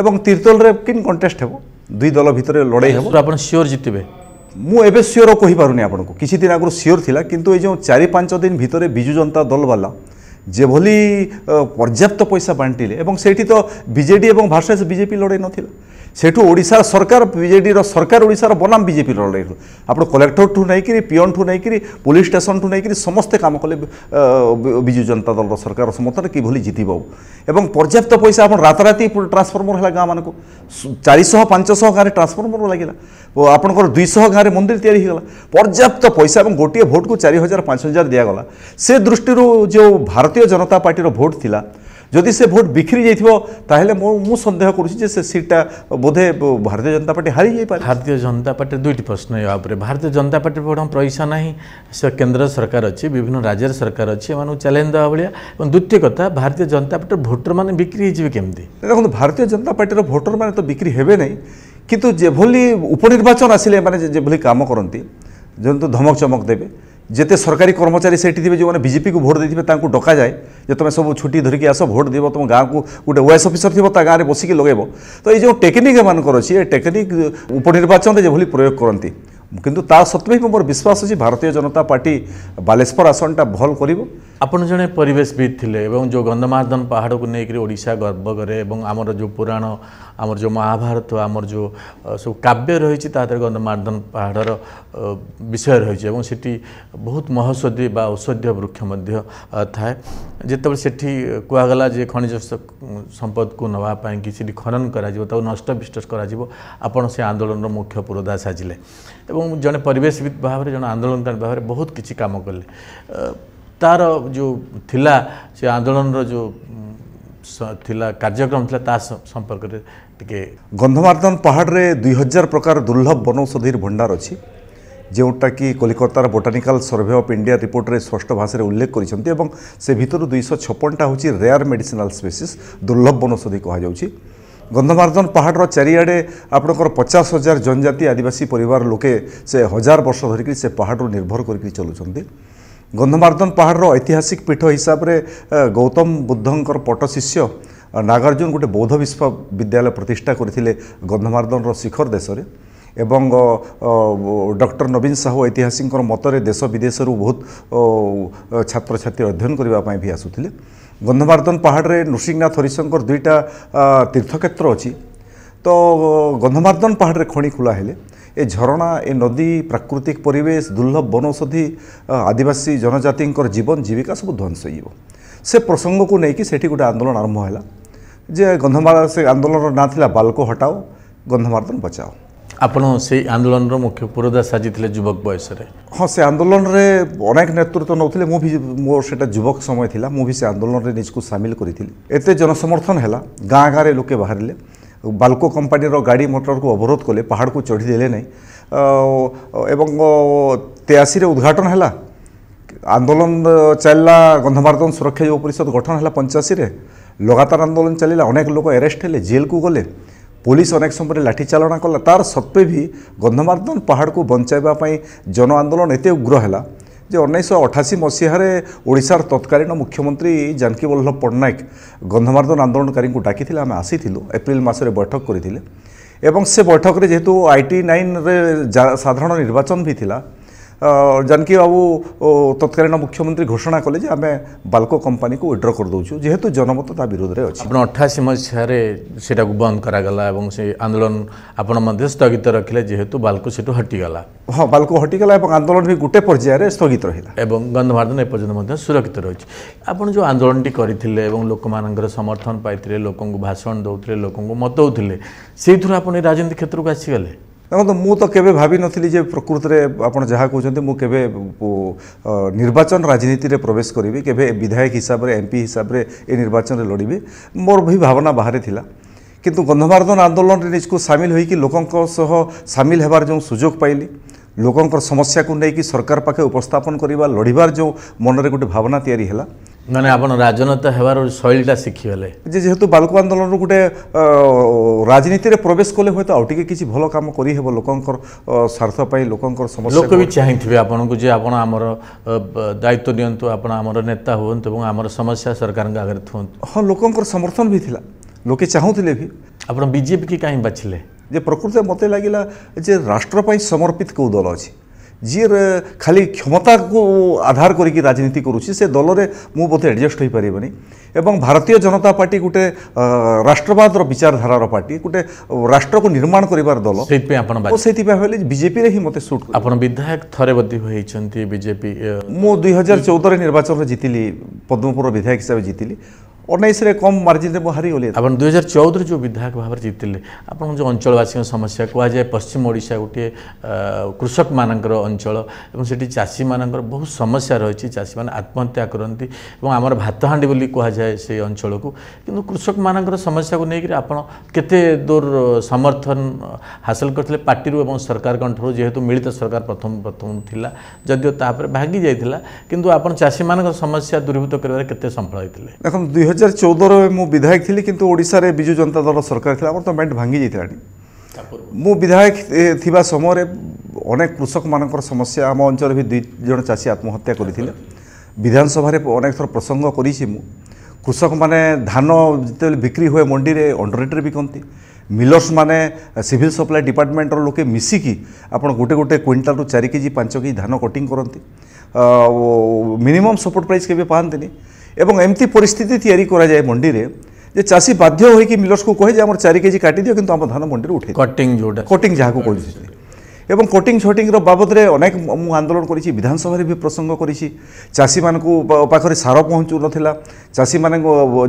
এবং তীর্তলের কিন কন্টেস্ট হব দুই দল ভিতরে লড়াই হব আপনার সিওর জিতবে ମୁଁ ଏବେ ସିଓର କହିପାରୁନି ଆପଣଙ୍କୁ କିଛି ଦିନ ଆଗରୁ ସିଓର ଥିଲା କିନ୍ତୁ ଏଇ ଯେଉଁ ଚାରି ପାଞ୍ଚ ଦିନ ଭିତରେ ବିଜୁ ଜନତା ଦଳ ବାଲା যেভাবে পর্যাপ্ত পয়সা বাঁটিলে এবং সেইটি তো বিজেডি এবং ভার্সেস বিজেপি লড়াই নথিলা সেঠু ওড়িশার সরকার বিজেডির সরকার ওড়িশার বনাম বিজেপি লড়াই আপনার কলেক্টর ঠু নেইকি পিওন ঠু নেইকি পুলিশ স্টেসন ঠু নেইকি সমস্তে কাম কলে বিজু জনতা দলর সরকার সমর্থন কিভাবে জিতব এবং পর্যাপ্ত পয়সা আপনার রাতারাতি ট্রান্সফর্মর হল গাঁ মানুষ চারিশহ পাঁচশহ গাঁরে ট্রান্সফর্মর লাগিলা ଆପଣଙ୍କର ଦୁଇଶହ ଗାଁରେ ମନ୍ଦିର ତିଆରି ହୋଇଗଲା ପର୍ଯ୍ୟାପ୍ତ ପଇସା ଏବଂ ଗୋଟିଏ ଭୋଟ୍କୁ ଚାରି ହଜାର ପାଞ୍ଚ ହଜାର ଦିଆଗଲା ସେ ଦୃଷ୍ଟିରୁ ଯେଉଁ ଭାରତୀୟ ଜନତା ପାର୍ଟିର ଭୋଟ୍ ଥିଲା ଯଦି ସେ ଭୋଟ୍ ବିକ୍ରି ଯାଇଥିବ ତାହେଲେ ମୁଁ ମୁଁ ସନ୍ଦେହ କରୁଛି ଯେ ସେ ସିଟ୍ଟା ବୋଧେ ଭାରତୀୟ ଜନତା ପାର୍ଟି ହାରି ଯାଇପାରେ ଭାରତୀୟ ଜନତା ପାର୍ଟିର ଦୁଇଟି ପ୍ରଶ୍ନ ଏହା ଉପରେ ଭାରତୀୟ ଜନତା ପାର୍ଟି ବଡ଼ ପଇସା ନାହିଁ ସେ କେନ୍ଦ୍ର ସରକାର ଅଛି ବିଭିନ୍ନ ରାଜ୍ୟର ସରକାର ଅଛି ଏମାନଙ୍କୁ ଚ୍ୟାଲେଞ୍ଜ ଦେବା ଭଳିଆ ଏବଂ ଦ୍ୱିତୀୟ କଥା ଭାରତୀୟ ଜନତା ପାର୍ଟିର ଭୋଟରମାନେ ବିକ୍ରି ହେଇଯିବେ କେମିତି ଦେଖନ୍ତୁ ଭାରତୀୟ ଜନତା ପାର୍ଟିର ଭୋଟରମାନେ ତ ବିକ୍ରି ହେବେ ନାହିଁ କିନ୍ତୁ ଯେଭଳି ଉପନିର୍ବାଚନ ଆସିଲେ ଏମାନେ ଯେଭଳି କାମ କରନ୍ତି ଯେହେତୁ ଧମକ ଚମକ ଦେବେ ଯେତେ ସରକାରୀ କର୍ମଚାରୀ ସେଇଠି ଥିବେ ଯେଉଁମାନେ ବିଜେପିକୁ ଭୋଟ୍ ଦେଇଥିବେ ତାଙ୍କୁ ଡକାଯାଏ ଯେ ତୁମେ ସବୁ ଛୁଟି ଧରିକି ଆସ ଭୋଟ୍ ଦିବ ତୁମ ଗାଁକୁ ଗୋଟେ ଓଏସ୍ ଅଫିସର ଥିବ ତା ଗାଁରେ ବସିକି ଲଗେଇବ ତ ଏଇ ଯେଉଁ ଟେକ୍ନିକ୍ ଏମାନଙ୍କର ଅଛି ଏ ଟେକ୍ନିକ୍ ଉପନିର୍ବାଚନରେ ଯେଭଳି ପ୍ରୟୋଗ କରନ୍ତି କିନ୍ତୁ ତା ସତ୍ତ୍ୱେ ବି ମୋର ବିଶ୍ୱାସ ଅଛି ଭାରତୀୟ ଜନତା ପାର୍ଟି ବାଲେଶ୍ୱର ଆସନଟା ଭଲ କରିବ ଆପଣ ଜଣେ ପରିବେଶବିତ ଥିଲେ ଏବଂ ଯେଉଁ ଗନ୍ଧମାର୍ଦ୍ଦନ ପାହାଡ଼କୁ ନେଇକରି ଓଡ଼ିଶା ଗର୍ବ କରେ ଏବଂ ଆମର ଯେଉଁ ପୁରାଣ ଆମର ଯେଉଁ ମହାଭାରତ ଆମର ଯେଉଁ ସବୁ କାବ୍ୟ ରହିଛି ତା ଦେହରେ ଗନ୍ଧମାର୍ଦ୍ଦନ ପାହାଡ଼ର ବିଷୟ ରହିଛି ଏବଂ ସେଠି ବହୁତ ମହୌଷଧି ବା ଔଷଧୀୟ ବୃକ୍ଷ ମଧ୍ୟ ଥାଏ ଯେତେବେଳେ ସେଠି କୁହାଗଲା ଯେ ଖଣିଜ ସମ୍ପଦକୁ ନେବା ପାଇଁକି ସେଠି ଖନନ କରାଯିବ ତାକୁ ନଷ୍ଟବିଷ୍ଟ କରାଯିବ ଆପଣ ସେ ଆନ୍ଦୋଳନର ମୁଖ୍ୟ ପୁରୋଧା ସାଜିଲେ ଏବଂ ଜଣେ ପରିବେଶବିତ ଭାବରେ ଜଣେ ଆନ୍ଦୋଳନକାରୀ ଭାବରେ ବହୁତ କିଛି କାମ କଲେ ତାର ଯେଉଁ ଥିଲା ସେ ଆନ୍ଦୋଳନର ଯେଉଁ ଥିଲା କାର୍ଯ୍ୟକ୍ରମ ଥିଲା ତା ସମ୍ପର୍କରେ ଟିକେ ଗନ୍ଧମାର୍ଦ୍ଧନ ପାହାଡ଼ରେ ଦୁଇ ହଜାର ପ୍ରକାର ଦୁର୍ଲଭ ବନୌଷଧିର ଭଣ୍ଡାର ଅଛି ଯେଉଁଟାକି କଲିକତାର ବୋଟାନିକାଲ ସର୍ଭେ ଅଫ୍ ଇଣ୍ଡିଆ ରିପୋର୍ଟରେ ସ୍ପଷ୍ଟ ଭାଷାରେ ଉଲ୍ଲେଖ କରିଛନ୍ତି ଏବଂ ସେ ଭିତରୁ ଦୁଇଶହ ଛପନଟା ହେଉଛି ରେୟାର ମେଡ଼ିସିନାଲ ସ୍ପେସିସ୍ ଦୁର୍ଲଭ ବନୌଷଧି କୁହାଯାଉଛି ଗନ୍ଧମାର୍ଦ୍ଧନ ପାହାଡ଼ର ଚାରିଆଡ଼େ ଆପଣଙ୍କର ପଚାଶ ହଜାର ଜନଜାତି ଆଦିବାସୀ ପରିବାର ଲୋକେ ସେ ହଜାର ବର୍ଷ ଧରିକି ସେ ପାହାଡ଼ରୁ ନିର୍ଭର କରିକି ଚଲୁଛନ୍ତି ଗନ୍ଧମାର୍ଦ୍ଧନ ପାହାଡ଼ର ଐତିହାସିକ ପୀଠ ହିସାବରେ ଗୌତମ ବୁଦ୍ଧଙ୍କର ପଟ ଶିଷ୍ୟ ନାଗାର୍ଜୁନ ଗୋଟେ ବୌଦ୍ଧ ବିଶ୍ୱବିଦ୍ୟାଳୟ ପ୍ରତିଷ୍ଠା କରିଥିଲେ ଗନ୍ଧମାର୍ଦ୍ଧନର ଶିଖର ଦେଶରେ ଏବଂ ଡକ୍ଟର ନବୀନ ସାହୁ ଐତିହାସିକଙ୍କର ମତରେ ଦେଶ ବିଦେଶରୁ ବହୁତ ଛାତ୍ରଛାତ୍ରୀ ଅଧ୍ୟୟନ କରିବା ପାଇଁ ବି ଆସୁଥିଲେ ଗନ୍ଧମାର୍ଦ୍ଧନ ପାହାଡ଼ରେ ନୃସିଂହନାଥ ହରିଶଙ୍କର ଦୁଇଟା ତୀର୍ଥକ୍ଷେତ୍ର ଅଛି ତ ଗନ୍ଧମାର୍ଦ୍ଧନ ପାହାଡ଼ରେ ଖଣି ଖୋଲା ହେଲେ এ ঝরণা এ নদী প্রাকৃতিক পরিবেশ দুর্লভ বনৌষধি আদিবাসী জনজাতিঙ্কর জীবন জীবিকা সব ধ্বংস হয়ে যাব সে প্রসঙ্গক নেই সেটি গোটে আন্দোলন আরম্ভ হল যে গন্ধমাল সে আন্দোলন না লা বালকো হটাও গন্ধমার্দন বচাও ଆପଣ ସେଇ ଆନ୍ଦୋଳନର ମୁଖ୍ୟ পুরোদা ସାଜିଥିଲେ ଯୁବକ ବୟସରେ ହଁ ସେ ଆନ୍ଦୋଳନରେ ଅନେକ ନେତୃତ୍ୱ ନେଉଥିଲେ ମୁଁ ବି যুবক ସେଇଟା ଯୁବକ ସମୟ ଥିଲା ମୁଁ ବି ସେ ଆନ୍ଦୋଳନରେ ନିଜକୁ ସାମିଲ କରିଥିଲି ଏତେ ଜନସମର୍ଥନ ହେଲା ଗାଁ ଗାଁରେ ଲୋକେ ବାହାରିଲେ ବାଲ୍କୋ କମ୍ପାନୀର ଗାଡ଼ି ମଟରକୁ ଅବରୋଧ କଲେ ପାହାଡ଼କୁ ଚଢ଼ିଦେଲେ ନାହିଁ ଏବଂ ତେୟାଅଶୀରେ ଉଦ୍ଘାଟନ ହେଲା ଆନ୍ଦୋଳନ ଚାଲିଲା ଗନ୍ଧମାର୍ଦ୍ଦନ ସୁରକ୍ଷା ଯୁବ ପରିଷଦ ଗଠନ ହେଲା ପଞ୍ଚାଅଶୀରେ ଲଗାତାର ଆନ୍ଦୋଳନ ଚାଲିଲା ଅନେକ ଲୋକ ଆରେଷ୍ଟ ହେଲେ ଜେଲ୍କୁ ଗଲେ ପୋଲିସ ଅନେକ ସମୟରେ ଲାଠିଚାଳନା କଲା ତାର ସତ୍ତ୍ୱେ ବି ଗନ୍ଧମାର୍ଦ୍ଦନ ପାହାଡ଼କୁ ବଞ୍ଚାଇବା ପାଇଁ ଜନ ଆନ୍ଦୋଳନ ଏତେ ଉଗ୍ର ହେଲା ଯେ ଉଣେଇଶହ ଅଠାଅଶୀ ମସିହାରେ ଓଡ଼ିଶାର ତତ୍କାଳୀନ ମୁଖ୍ୟମନ୍ତ୍ରୀ ଜାନକୀ ବଲ୍ଲଭ ପଟ୍ଟନାୟକ ଗନ୍ଧମାର୍ଦ୍ଦନ ଆନ୍ଦୋଳନକାରୀଙ୍କୁ ଡାକିଥିଲେ ଆମେ ଆସିଥିଲୁ ଏପ୍ରିଲ ମାସରେ ବୈଠକ କରିଥିଲେ ଏବଂ ସେ ବୈଠକରେ ଯେହେତୁ ଆଇ ଟି ନାଇନ୍ରେ ସାଧାରଣ ନିର୍ବାଚନ ବି ଥିଲା জানকীবাবু তৎকালীন মুখ্যমন্ত্রী ঘোষণা কলে যে আমি বালকো কোম্পানিকে উইড্র করেদেছু যেহেতু জনমত তা বিরোধে অছি আপনার অঠাশি মশায় সেটা বন্ধ করাগলা এবং সেই আন্দোলন আপনার মধ্যে স্থগিত রাখলে যেহেতু বালকো সেটু হটিগলা হ্যাঁ বালকো হটিগলা এবং আন্দোলন বি গোটে পর্যায়ে স্থগিত রহিলা এবং গন্ধমার্ধন এপর্যন্ত মধ্যে সুরক্ষিত রয়েছে আপনার যে আন্দোলনটি করে এবং লোক সমর্থন পাই লোক ভাষণ দৌলে লোক মত দৌলে সেইথর আপনি রাজনীতি ক্ষেত্রকে আসিগলে ଦେଖନ୍ତୁ ମୁଁ ତ କେବେ ଭାବିନଥିଲି ଯେ ପ୍ରକୃତରେ ଆପଣ ଯାହା କହୁଛନ୍ତି ମୁଁ କେବେ ନିର୍ବାଚନ ରାଜନୀତିରେ ପ୍ରବେଶ କରିବି କେବେ ବିଧାୟକ ହିସାବରେ ଏମ୍ପି ହିସାବରେ ଏ ନିର୍ବାଚନରେ ଲଢ଼ିବି ମୋର ବି ଭାବନା ବାହାରେ ଥିଲା କିନ୍ତୁ ଗନ୍ଧମାର୍ଦ୍ଦନ ଆନ୍ଦୋଳନରେ ନିଜକୁ ସାମିଲ ହୋଇକି ଲୋକଙ୍କ ସହ ସାମିଲ ହେବାର ଯେଉଁ ସୁଯୋଗ ପାଇଲି ଲୋକଙ୍କର ସମସ୍ୟାକୁ ନେଇକି ସରକାର ପାଖେ ଉପସ୍ଥାପନ କରିବା ଲଢ଼ିବାର ଯେଉଁ ମନରେ ଗୋଟେ ଭାବନା ତିଆରି ହେଲା ମାନେ ଆପଣ ରାଜନେତା ହେବାର ଶୈଳୀଟା ଶିଖିଗଲେ ଯେ ଯେହେତୁ ବାଲକ ଆନ୍ଦୋଳନରୁ ଗୋଟେ ରାଜନୀତିରେ ପ୍ରବେଶ କଲେ ହୁଏତ ଆଉ ଟିକେ କିଛି ଭଲ କାମ କରିହେବ ଲୋକଙ୍କର ସ୍ୱାର୍ଥ ପାଇଁ ଲୋକଙ୍କର ସମସ୍ୟା ଲୋକ ବି ଚାହିଁଥିବେ ଆପଣଙ୍କୁ ଯେ ଆପଣ ଆମର ଦାୟିତ୍ୱ ନିଅନ୍ତୁ ଆପଣ ଆମର ନେତା ହୁଅନ୍ତୁ ଏବଂ ଆମର ସମସ୍ୟା ସରକାରଙ୍କ ଆଗରେ ଥୁଅନ୍ତୁ ହଁ ଲୋକଙ୍କର ସମର୍ଥନ ବି ଥିଲା ଲୋକେ ଚାହୁଁଥିଲେ ବି ଆପଣ ବିଜେପି କି କାହିଁ ବାଛିଲେ ଯେ ପ୍ରକୃତରେ ମୋତେ ଲାଗିଲା ଯେ ରାଷ୍ଟ୍ର ପାଇଁ ସମର୍ପିତ କେଉଁ ଦଳ ଅଛି ଯିଏ ଖାଲି କ୍ଷମତାକୁ ଆଧାର କରିକି ରାଜନୀତି କରୁଛି ସେ ଦଳରେ ମୁଁ ବୋଧେ ଆଡ଼ଜଷ୍ଟ ହୋଇପାରିବନି ଏବଂ ଭାରତୀୟ ଜନତା ପାର୍ଟି ଗୋଟେ ରାଷ୍ଟ୍ରବାଦର ବିଚାରଧାରାର ପାର୍ଟି ଗୋଟେ ରାଷ୍ଟ୍ରକୁ ନିର୍ମାଣ କରିବାର ଦଳ ସେଇଥିପାଇଁ ଆପଣ ସେଇଥିପାଇଁ ହେଲେ ବିଜେପିରେ ହିଁ ମୋତେ ସୁଟ୍ ଆପଣ ବିଧାୟକ ଥରେ ମଧ୍ୟ ହୋଇଛନ୍ତି ବିଜେପି ମୁଁ ଦୁଇ ହଜାର ଚଉଦରେ ନିର୍ବାଚନରେ ଜିତିଲି ପଦ୍ମପୁର ବିଧାୟକ ହିସାବରେ ଜିତିଲି ଉଣେଇଶରେ କମ୍ ମାର୍ଜିନ୍ରେ ମୁଁ ହାରିଗଲି ଆପଣ ଦୁଇ ହଜାର ଚଉଦରେ ଯେଉଁ ବିଧାୟକ ଭାବରେ ଜିତିଲେ ଆପଣଙ୍କ ଯେଉଁ ଅଞ୍ଚଳବାସୀଙ୍କ ସମସ୍ୟା କୁହାଯାଏ ପଶ୍ଚିମ ଓଡ଼ିଶା ଗୋଟିଏ କୃଷକମାନଙ୍କର ଅଞ୍ଚଳ ଏବଂ ସେଠି ଚାଷୀମାନଙ୍କର ବହୁତ ସମସ୍ୟା ରହିଛି ଚାଷୀମାନେ ଆତ୍ମହତ୍ୟା କରନ୍ତି ଏବଂ ଆମର ଭାତହାଣ୍ଡି ବୋଲି କୁହାଯାଏ ସେଇ ଅଞ୍ଚଳକୁ କିନ୍ତୁ କୃଷକମାନଙ୍କର ସମସ୍ୟାକୁ ନେଇକରି ଆପଣ କେତେ ଦୂର ସମର୍ଥନ ହାସଲ କରିଥିଲେ ପାର୍ଟିରୁ ଏବଂ ସରକାରଙ୍କଠାରୁ ଯେହେତୁ ମିଳିତ ସରକାର ପ୍ରଥମ ପ୍ରଥମ ଥିଲା ଯଦିଓ ତାପରେ ଭାଙ୍ଗି ଯାଇଥିଲା କିନ୍ତୁ ଆପଣ ଚାଷୀମାନଙ୍କର ସମସ୍ୟା ଦୂରୀଭୂତ କରିବାରେ କେତେ ସଫଳ ହୋଇଥିଲେ ଦେଖନ୍ତୁ ଦୁଇ হাজার চৌদরে মু বিধায়ক থিলি কিন্তু ওড়িশার বিজু জনতা দল সরকার লা আমার তো মেন্ট ভাঙ্গি যাই মু বিধায়ক থিবা সময় অনেক কৃষক মানকর সমস্যা আম অঞ্চলে বি দুই জন চাষী আত্মহত্যা করে বিধানসভার অনেক থর প্রসঙ্গ করেছি মু কৃষক মানে ধান যেত বিক্রি হুয়ে মন্ডিরে অন্ডরেটরে বিকতি মিলর্স মানে সিভিল সপ্লাই ডিপার্টমেন্টর লোকে মিশিকি আপনার গোটে গোটে কুইন্টালু চারি কেজি পাঁচ কেজি ধান কটিং করতে মিনিমম সপোর্ট প্রাইস কেবে পাঁতি এবং এমতি পরিস্থিতি তৈরি করা যায় মন্ডিরে যে চাষী বাধ্য হয়েকি মিলর্সু কহে যে আমার চারি কেজি কাটি দিও কিন্তু আমার ধান মন্ডিরে উঠে কটিং যেটা কটিং যা কুহতি এবং কোটিং ছটিংর বাবদরে অনেক মু আন্দোলন করেছি বিধানসভায় বি প্রসঙ্গ করেছি চাষী মানুষ পাখে সার পৌঁছু নথিলা চাষী মানে